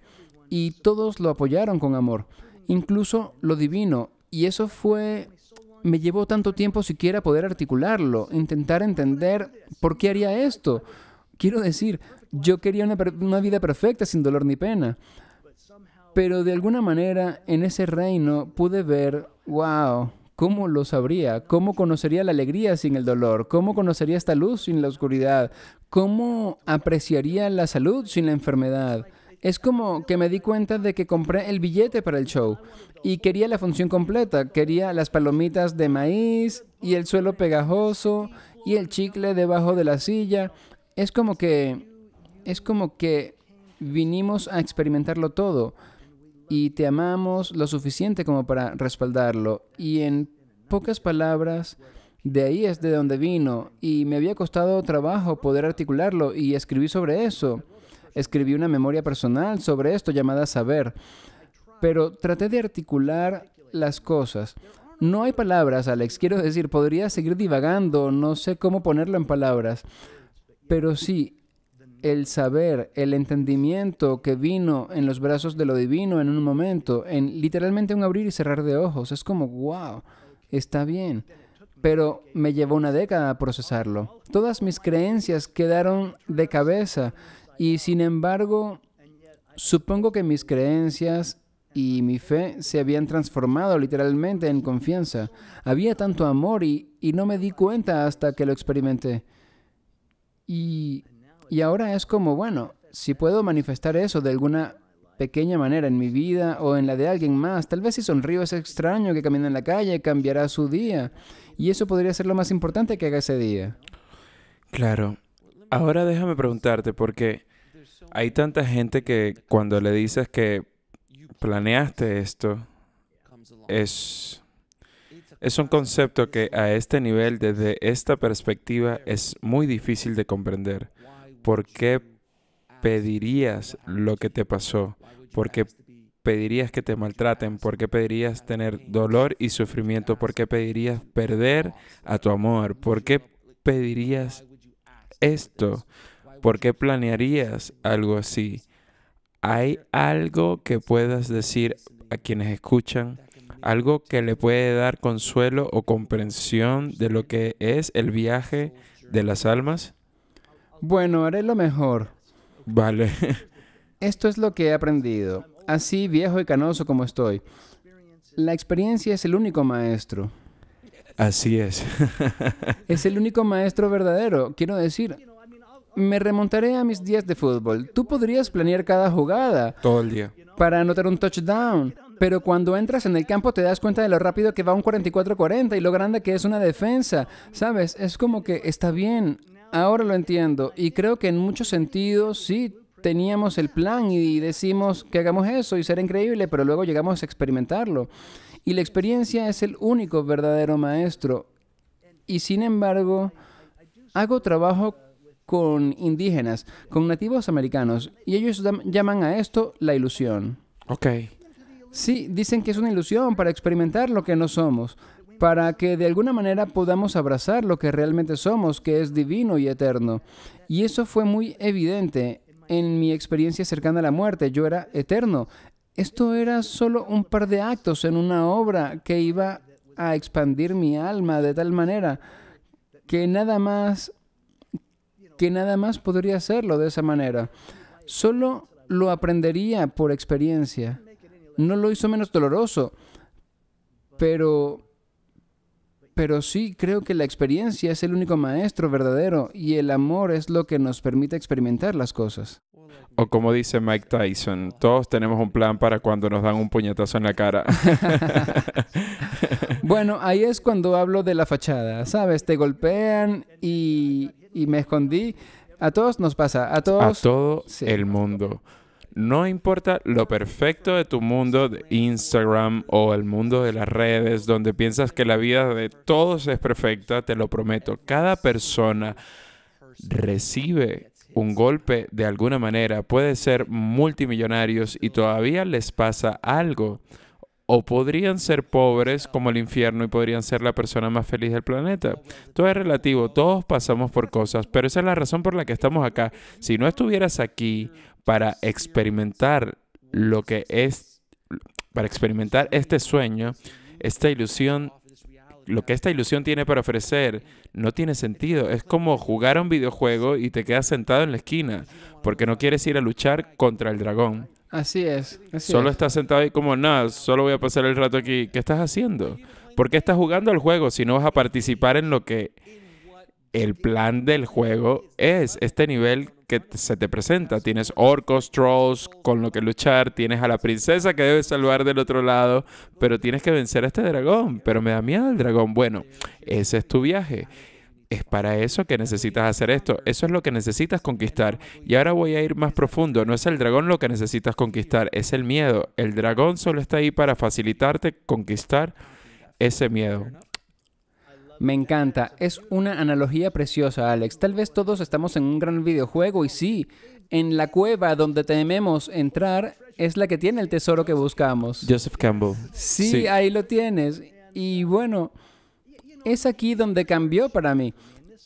Y todos lo apoyaron con amor, incluso lo divino. Y eso fue me llevó tanto tiempo siquiera poder articularlo, intentar entender por qué haría esto. Quiero decir, yo quería una, vida perfecta sin dolor ni pena. Pero de alguna manera en ese reino pude ver, wow, ¿cómo lo sabría? ¿Cómo conocería la alegría sin el dolor? ¿Cómo conocería esta luz sin la oscuridad? ¿Cómo apreciaría la salud sin la enfermedad? Es como que me di cuenta de que compré el billete para el show y quería la función completa. Quería las palomitas de maíz y el suelo pegajoso y el chicle debajo de la silla. Es como que... Es como que vinimos a experimentarlo todo y te amamos lo suficiente como para respaldarlo. Y en pocas palabras, de ahí es de donde vino y me había costado trabajo poder articularlo y escribir sobre eso. Escribí una memoria personal sobre esto llamada Saber, pero traté de articular las cosas. No hay palabras, Alex. Quiero decir, podría seguir divagando, no sé cómo ponerlo en palabras, pero sí, el saber, el entendimiento que vino en los brazos de lo divino en un momento, en literalmente un abrir y cerrar de ojos, es como, wow, está bien. Pero me llevó una década procesarlo. Todas mis creencias quedaron de cabeza y sin embargo, supongo que mis creencias y mi fe se habían transformado literalmente en confianza. Había tanto amor y, no me di cuenta hasta que lo experimenté. Y, y ahora es como, bueno, si puedo manifestar eso de alguna pequeña manera en mi vida o en la de alguien más. Tal vez si sonrío a ese extraño que camina en la calle, cambiará su día. Y eso podría ser lo más importante que haga ese día. Claro. Ahora déjame preguntarte, porque hay tanta gente que cuando le dices que planeaste esto, es, es un concepto que a este nivel, desde esta perspectiva, es muy difícil de comprender. ¿Por qué pedirías lo que te pasó? ¿Por qué pedirías que te maltraten? ¿Por qué pedirías tener dolor y sufrimiento? ¿Por qué pedirías perder a tu amor? ¿Por qué pedirías esto? ¿Por qué planearías algo así? ¿Hay algo que puedas decir a quienes escuchan? ¿Algo que le puede dar consuelo o comprensión de lo que es el viaje de las almas? Bueno, haré lo mejor. Vale. Esto es lo que he aprendido, así viejo y canoso como estoy. La experiencia es el único maestro. Así es. es el único maestro verdadero. Quiero decir, me remontaré a mis días de fútbol. Tú podrías planear cada jugada. Todo el día. Para anotar un touchdown. Pero cuando entras en el campo te das cuenta de lo rápido que va un 44-40 y lo grande que es una defensa. Sabes, es como que está bien. Ahora lo entiendo. Y creo que en muchos sentidos sí teníamos el plan y decimos que hagamos eso y será increíble, pero luego llegamos a experimentarlo. Y la experiencia es el único verdadero maestro. Y sin embargo, hago trabajo con indígenas, con nativos americanos, y ellos llaman a esto la ilusión. Ok. Sí, dicen que es una ilusión para experimentar lo que no somos, para que de alguna manera podamos abrazar lo que realmente somos, que es divino y eterno. Y eso fue muy evidente en mi experiencia cercana a la muerte. Yo era eterno, esto era solo un par de actos en una obra que iba a expandir mi alma de tal manera que nada más que nada más podría hacerlo de esa manera. Solo lo aprendería por experiencia. No lo hizo menos doloroso, pero pero sí creo que la experiencia es el único maestro verdadero y el amor es lo que nos permite experimentar las cosas. O como dice Mike Tyson, todos tenemos un plan para cuando nos dan un puñetazo en la cara. bueno, ahí es cuando hablo de la fachada, ¿sabes? Te golpean y, me escondí. A todos nos pasa, a todos. A todo el mundo. No importa lo perfecto de tu mundo de Instagram o el mundo de las redes, donde piensas que la vida de todos es perfecta, te lo prometo, cada persona recibe un golpe de alguna manera, puede ser multimillonarios y todavía les pasa algo. O podrían ser pobres como el infierno y podrían ser la persona más feliz del planeta. Todo es relativo, todos pasamos por cosas, pero esa es la razón por la que estamos acá. Si no estuvieras aquí para experimentar lo que es, para experimentar este sueño, esta ilusión lo que esta ilusión tiene para ofrecer no tiene sentido. Es como jugar a un videojuego y te quedas sentado en la esquina porque no quieres ir a luchar contra el dragón. Así es. solo estás sentado ahí como, nada, solo voy a pasar el rato aquí. ¿Qué estás haciendo? ¿Por qué estás jugando al juego si no vas a participar en lo que el plan del juego es? Este nivel que se te presenta. Tienes orcos, trolls con lo que luchar, tienes a la princesa que debes salvar del otro lado, pero tienes que vencer a este dragón. Pero me da miedo el dragón. Bueno, ese es tu viaje. Es para eso que necesitas hacer esto. Eso es lo que necesitas conquistar. Y ahora voy a ir más profundo. No es el dragón lo que necesitas conquistar, es el miedo. El dragón solo está ahí para facilitarte conquistar ese miedo. Me encanta, es una analogía preciosa, Alex. Tal vez todos estamos en un gran videojuego y sí, en la cueva donde tememos entrar es la que tiene el tesoro que buscamos. Joseph Campbell. Sí, ahí lo tienes. Y bueno, es aquí donde cambió para mí.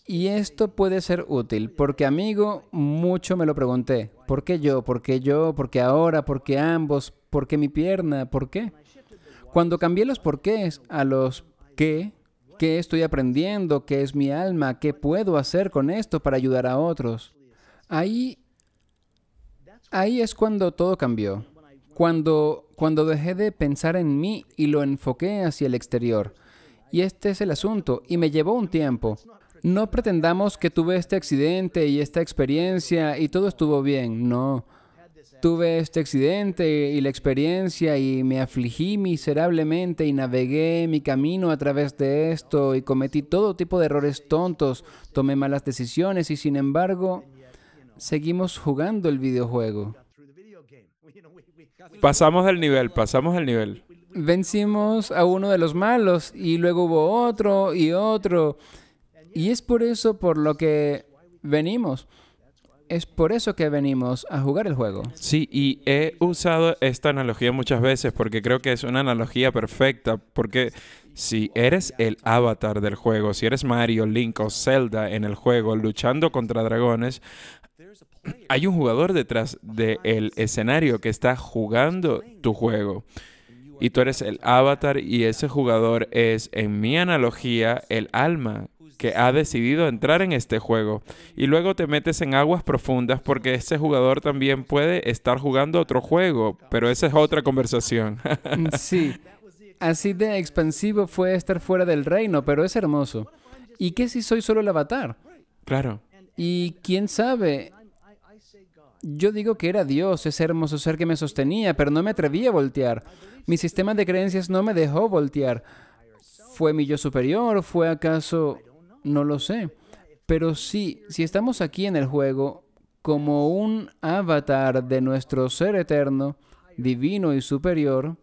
Y esto puede ser útil, porque amigo, mucho me lo pregunté. ¿Por qué yo? ¿Por qué yo? ¿Por qué ahora? ¿Por qué ambos? ¿Por qué mi pierna? ¿Por qué? Cuando cambié los porqués a los qué, ¿Qué estoy aprendiendo? ¿Qué es mi alma? ¿Qué puedo hacer con esto para ayudar a otros? Ahí, ahí es cuando todo cambió. Cuando, cuando dejé de pensar en mí y lo enfoqué hacia el exterior. Y este es el asunto, y me llevó un tiempo. No pretendamos que tuve este accidente y esta experiencia y todo estuvo bien, no. Tuve este accidente y la experiencia y me afligí miserablemente y navegué mi camino a través de esto y cometí todo tipo de errores tontos, tomé malas decisiones y sin embargo seguimos jugando el videojuego. Pasamos el nivel, pasamos el nivel. Vencimos a uno de los malos y luego hubo otro y otro. Y es por eso por lo que venimos. Es por eso que venimos a jugar el juego. Sí, y he usado esta analogía muchas veces porque creo que es una analogía perfecta. Porque si eres el avatar del juego, si eres Mario, Link o Zelda en el juego luchando contra dragones, hay un jugador detrás del escenario que está jugando tu juego. Y tú eres el avatar y ese jugador es, en mi analogía, el alma que ha decidido entrar en este juego. Y luego te metes en aguas profundas porque ese jugador también puede estar jugando otro juego, pero esa es otra conversación. Mm, sí, así de expansivo fue estar fuera del reino, pero es hermoso. ¿Y qué si soy solo el avatar? Claro. Y quién sabe, yo digo que era Dios, ese hermoso ser que me sostenía, pero no me atreví a voltear. Mi sistema de creencias no me dejó voltear. ¿Fue mi yo superior? ¿Fue acaso no lo sé. Pero sí, si estamos aquí en el juego como un avatar de nuestro ser eterno, divino y superior,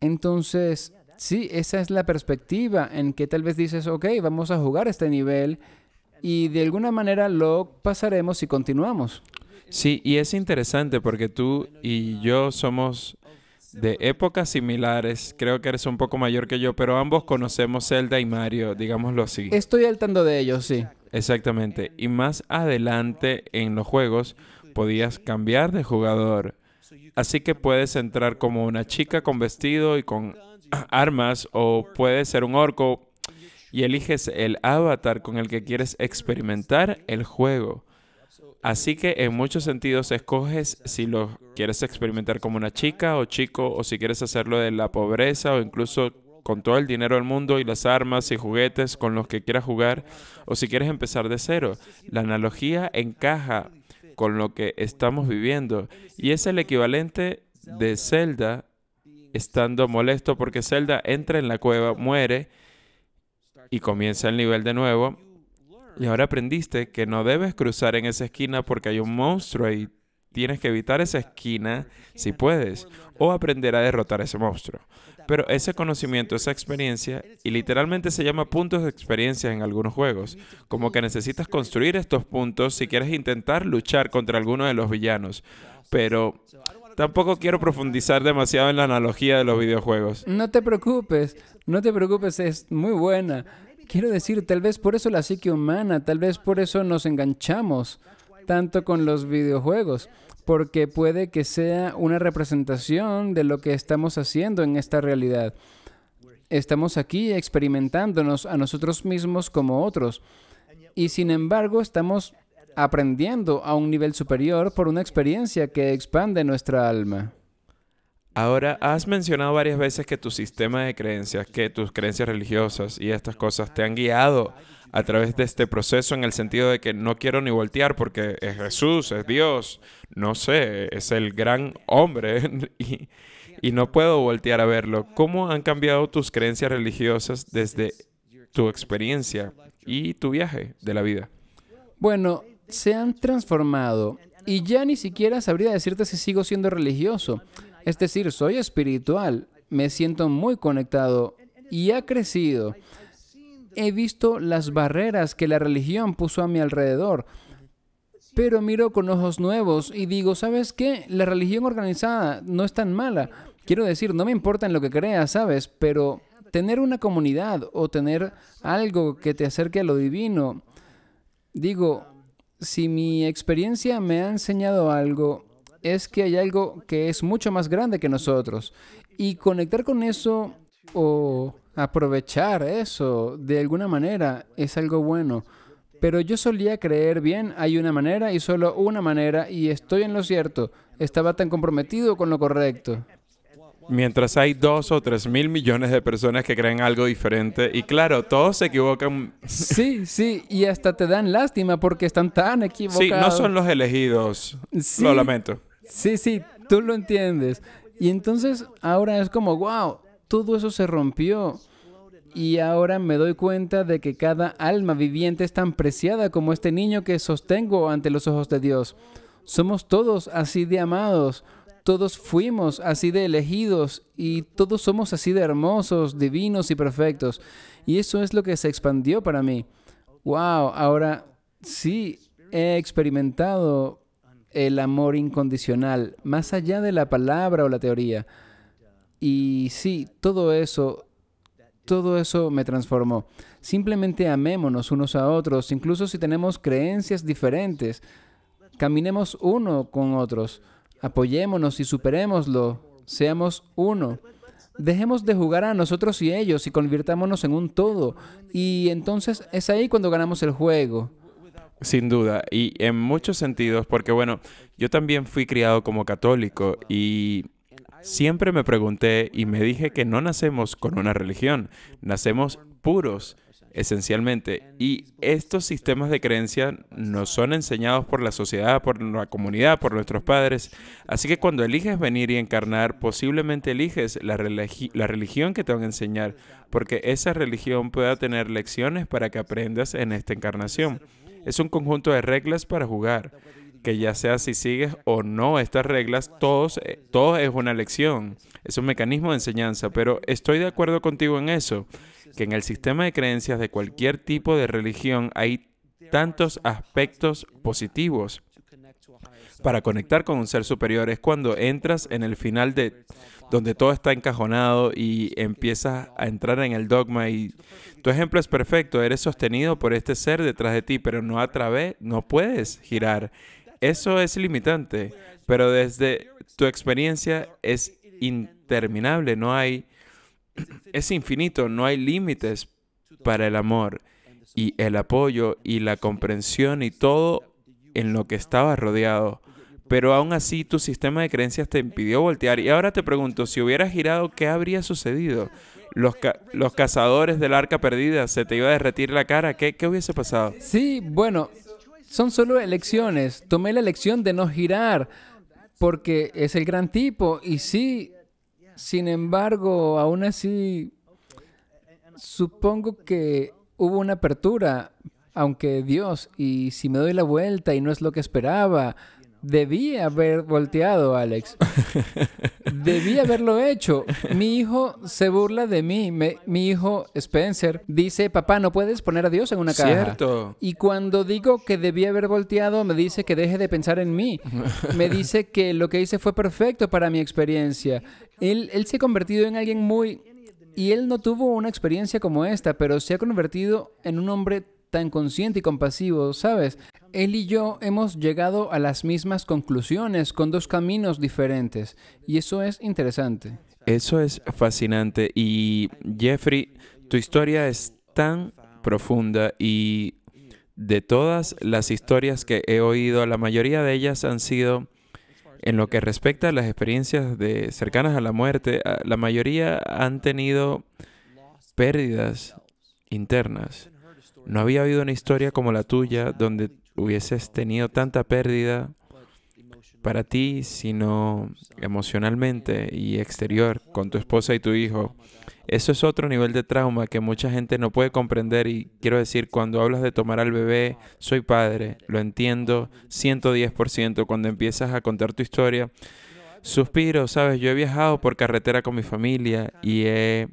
entonces sí, esa es la perspectiva en que tal vez dices, ok, vamos a jugar este nivel y de alguna manera lo pasaremos y continuamos. Sí, y es interesante porque tú y yo somos de épocas similares. Creo que eres un poco mayor que yo, pero ambos conocemos Zelda y Mario, digámoslo así. Estoy al tanto de ellos, sí. Exactamente. Y más adelante en los juegos podías cambiar de jugador. Así que puedes entrar como una chica con vestido y con armas o puedes ser un orco y eliges el avatar con el que quieres experimentar el juego. Así que en muchos sentidos escoges si lo quieres experimentar como una chica o chico o si quieres hacerlo de la pobreza o incluso con todo el dinero del mundo y las armas y juguetes con los que quieras jugar o si quieres empezar de cero. La analogía encaja con lo que estamos viviendo y es el equivalente de Zelda estando molesto porque Zelda entra en la cueva, muere y comienza el nivel de nuevo y ahora aprendiste que no debes cruzar en esa esquina porque hay un monstruo ahí. Tienes que evitar esa esquina si puedes, o aprender a derrotar ese monstruo. Pero ese conocimiento, esa experiencia, y literalmente se llama puntos de experiencia en algunos juegos, como que necesitas construir estos puntos si quieres intentar luchar contra alguno de los villanos. Pero Tampoco quiero profundizar demasiado en la analogía de los videojuegos. No te preocupes, no te preocupes, es muy buena. Quiero decir, tal vez por eso la psique humana, tal vez por eso nos enganchamos tanto con los videojuegos, porque puede que sea una representación de lo que estamos haciendo en esta realidad. Estamos aquí experimentándonos a nosotros mismos como otros, y sin embargo estamos aprendiendo a un nivel superior por una experiencia que expande nuestra alma. Ahora, has mencionado varias veces que tu sistema de creencias, que tus creencias religiosas y estas cosas te han guiado a través de este proceso en el sentido de que no quiero ni voltear porque es Jesús, es Dios, no sé, es el gran hombre y, no puedo voltear a verlo. ¿Cómo han cambiado tus creencias religiosas desde tu experiencia y tu viaje de la vida? Bueno, se han transformado y ya ni siquiera sabría decirte si sigo siendo religioso. Es decir, soy espiritual, me siento muy conectado y ha crecido. He visto las barreras que la religión puso a mi alrededor, pero miro con ojos nuevos y digo, ¿sabes qué? La religión organizada no es tan mala. Quiero decir, no me importa en lo que creas, ¿sabes? Pero tener una comunidad o tener algo que te acerque a lo divino, digo, si mi experiencia me ha enseñado algo, es que hay algo que es mucho más grande que nosotros. Y conectar con eso o aprovechar eso de alguna manera es algo bueno. Pero yo solía creer bien, hay una manera y solo una manera y estoy en lo cierto. Estaba tan comprometido con lo correcto. Mientras hay dos o tres mil millones de personas que creen algo diferente y claro, todos se equivocan. Sí, sí, y hasta te dan lástima porque están tan equivocados. Sí, no son los elegidos. Lo lamento. Sí, sí, tú lo entiendes. Y entonces ahora es como, wow, todo eso se rompió. Y ahora me doy cuenta de que cada alma viviente es tan preciada como este niño que sostengo ante los ojos de Dios. Somos todos así de amados, todos fuimos así de elegidos y todos somos así de hermosos, divinos y perfectos. Y eso es lo que se expandió para mí. Wow, ahora sí he experimentado el amor incondicional, más allá de la palabra o la teoría. Y sí, todo eso, todo eso me transformó. Simplemente amémonos unos a otros, incluso si tenemos creencias diferentes. Caminemos uno con otros, apoyémonos y superémoslo, seamos uno. Dejemos de jugar a nosotros y ellos y convirtámonos en un todo. Y entonces es ahí cuando ganamos el juego. Sin duda, y en muchos sentidos, porque bueno, yo también fui criado como católico y siempre me pregunté y me dije que no nacemos con una religión, nacemos puros esencialmente. Y estos sistemas de creencia nos son enseñados por la sociedad, por la comunidad, por nuestros padres. Así que cuando eliges venir y encarnar, posiblemente eliges la, la religión que te van a enseñar, porque esa religión pueda tener lecciones para que aprendas en esta encarnación es un conjunto de reglas para jugar, que ya sea si sigues o no estas reglas, todos, eh, todo es una lección, es un mecanismo de enseñanza, pero estoy de acuerdo contigo en eso, que en el sistema de creencias de cualquier tipo de religión hay tantos aspectos positivos para conectar con un ser superior es cuando entras en el final de donde todo está encajonado y empiezas a entrar en el dogma y tu ejemplo es perfecto, eres sostenido por este ser detrás de ti, pero no a través, no puedes girar. Eso es limitante, pero desde tu experiencia es interminable, no hay es infinito, no hay límites para el amor y el apoyo y la comprensión y todo en lo que estaba rodeado pero aún así tu sistema de creencias te impidió voltear. Y ahora te pregunto, si hubieras girado, ¿qué habría sucedido? Los, los cazadores del arca perdida, se te iba a derretir la cara, ¿qué, qué hubiese pasado? Sí, bueno, son solo elecciones. Tomé la elección de no girar porque es el gran tipo y sí, sin embargo, aún así, supongo que hubo una apertura, aunque Dios, y si me doy la vuelta y no es lo que esperaba, Debí haber volteado, Alex. Debí haberlo hecho. Mi hijo se burla de mí. mi hijo Spencer dice, papá, no puedes poner a Dios en una caja. Y cuando digo que debí haber volteado, me dice que deje de pensar en mí. Me dice que lo que hice fue perfecto para mi experiencia. Él, él se ha convertido en alguien muy... Y él no tuvo una experiencia como esta, pero se ha convertido en un hombre tan consciente y compasivo, ¿sabes? Él y yo hemos llegado a las mismas conclusiones con dos caminos diferentes y eso es interesante. Eso es fascinante y Jeffrey, tu historia es tan profunda y de todas las historias que he oído, la mayoría de ellas han sido en lo que respecta a las experiencias de cercanas a la muerte, ah, la mayoría han tenido pérdidas internas. No había habido una historia como la tuya donde hubieses tenido tanta pérdida para ti, sino emocionalmente y exterior, con tu esposa y tu hijo. Eso es otro nivel de trauma que mucha gente no puede comprender y quiero decir, cuando hablas de tomar al bebé, soy padre, lo entiendo 110%, cuando empiezas a contar tu historia, suspiro, sabes, yo he viajado por carretera con mi familia y he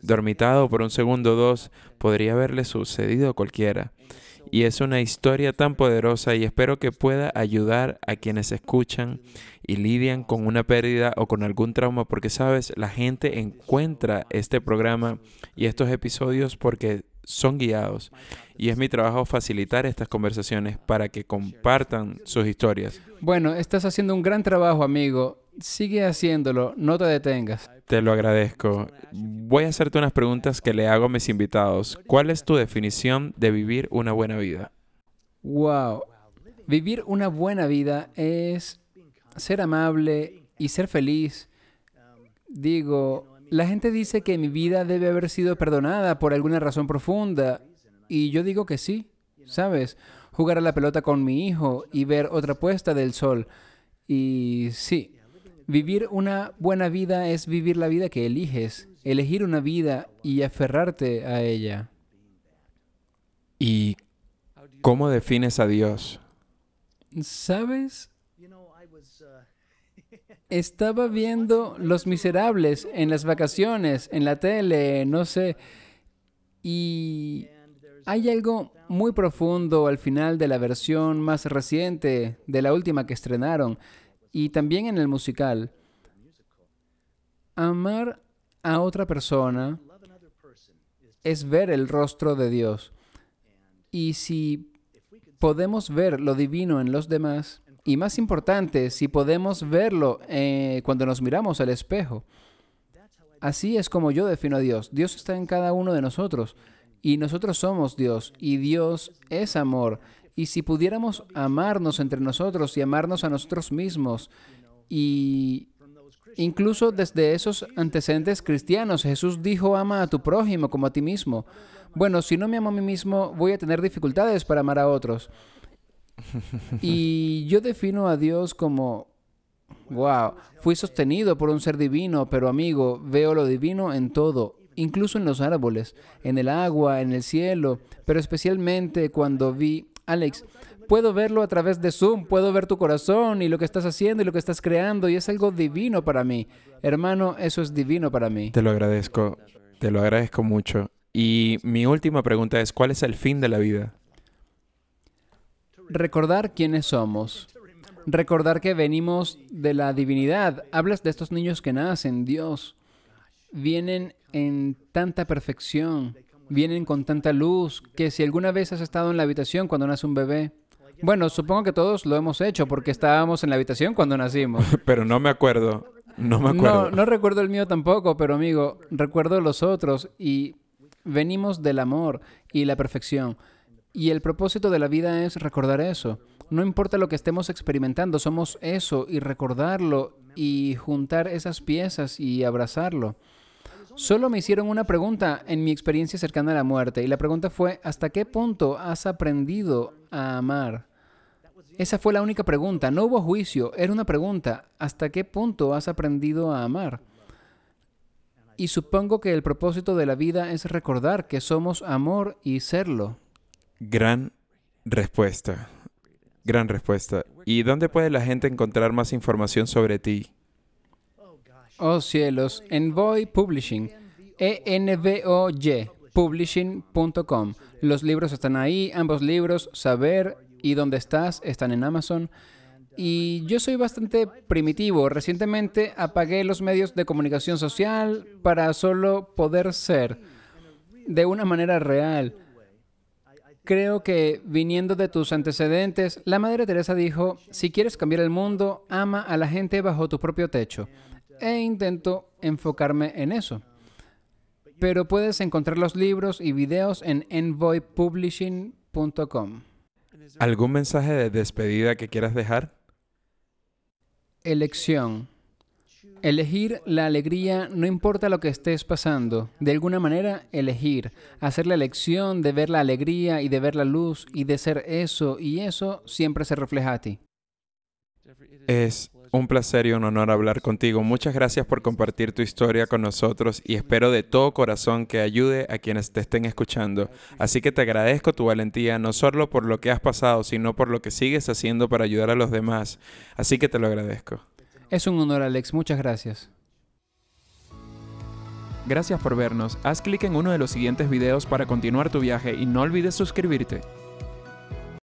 dormitado por un segundo o dos, podría haberle sucedido cualquiera. Y es una historia tan poderosa y espero que pueda ayudar a quienes escuchan y lidian con una pérdida o con algún trauma, porque sabes, la gente encuentra este programa y estos episodios porque son guiados y es mi trabajo facilitar estas conversaciones para que compartan sus historias. Bueno, estás haciendo un gran trabajo, amigo. Sigue haciéndolo, no te detengas. Te lo agradezco. Voy a hacerte unas preguntas que le hago a mis invitados. ¿Cuál es tu definición de vivir una buena vida? Wow. Vivir una buena vida es ser amable y ser feliz. Digo, la gente dice que mi vida debe haber sido perdonada por alguna razón profunda y yo digo que sí, ¿sabes? Jugar a la pelota con mi hijo y ver otra puesta del sol. Y sí, Vivir una buena vida es vivir la vida que eliges, elegir una vida y aferrarte a ella. ¿Y cómo defines a Dios? ¿Sabes? Estaba viendo Los Miserables en las vacaciones, en la tele, no sé. Y hay algo muy profundo al final de la versión más reciente, de la última que estrenaron y también en el musical, amar a otra persona es ver el rostro de Dios. Y si podemos ver lo divino en los demás, y más importante, si podemos verlo eh, cuando nos miramos al espejo, así es como yo defino a Dios. Dios está en cada uno de nosotros y nosotros somos Dios y Dios es amor y si pudiéramos amarnos entre nosotros y amarnos a nosotros mismos, y incluso desde esos antecedentes cristianos, Jesús dijo, ama a tu prójimo como a ti mismo. Bueno, si no me amo a mí mismo, voy a tener dificultades para amar a otros. Y yo defino a Dios como, wow, fui sostenido por un ser divino, pero amigo, veo lo divino en todo, incluso en los árboles, en el agua, en el cielo, pero especialmente cuando vi Alex, puedo verlo a través de Zoom, puedo ver tu corazón y lo que estás haciendo y lo que estás creando y es algo divino para mí. Hermano, eso es divino para mí. Te lo agradezco, te lo agradezco mucho. Y mi última pregunta es, ¿cuál es el fin de la vida? Recordar quiénes somos. Recordar que venimos de la divinidad. Hablas de estos niños que nacen, Dios. Vienen en tanta perfección vienen con tanta luz que si alguna vez has estado en la habitación cuando nace un bebé, bueno, supongo que todos lo hemos hecho porque estábamos en la habitación cuando nacimos. pero no me acuerdo. No me acuerdo. No, recuerdo el mío tampoco, pero amigo, recuerdo los otros y venimos del amor y la perfección. Y el propósito de la vida es recordar eso. No importa lo que estemos experimentando, somos eso y recordarlo y juntar esas piezas y abrazarlo. Solo me hicieron una pregunta en mi experiencia cercana a la muerte y la pregunta fue, ¿hasta qué punto has aprendido a amar? Esa fue la única pregunta, no hubo juicio, era una pregunta, ¿hasta qué punto has aprendido a amar? Y supongo que el propósito de la vida es recordar que somos amor y serlo. Gran respuesta, gran respuesta. ¿Y dónde puede la gente encontrar más información sobre ti? oh cielos, Envoy Publishing, E-N-V-O-Y, publishing.com. Los libros están ahí, ambos libros, Saber y Dónde estás, están en Amazon. Y yo soy bastante primitivo. Recientemente apagué los medios de comunicación social para solo poder ser de una manera real. Creo que viniendo de tus antecedentes, la Madre Teresa dijo, si quieres cambiar el mundo, ama a la gente bajo tu propio techo e intento enfocarme en eso. Pero puedes encontrar los libros y videos en envoypublishing.com. ¿Algún mensaje de despedida que quieras dejar? Elección. Elegir la alegría no importa lo que estés pasando. De alguna manera, elegir. Hacer la elección de ver la alegría y de ver la luz y de ser eso y eso siempre se refleja a ti. Es un placer y un honor hablar contigo. Muchas gracias por compartir tu historia con nosotros y espero de todo corazón que ayude a quienes te estén escuchando. Así que te agradezco tu valentía, no solo por lo que has pasado, sino por lo que sigues haciendo para ayudar a los demás. Así que te lo agradezco. Es un honor, Alex. Muchas gracias. Gracias por vernos. Haz clic en uno de los siguientes videos para continuar tu viaje y no olvides suscribirte.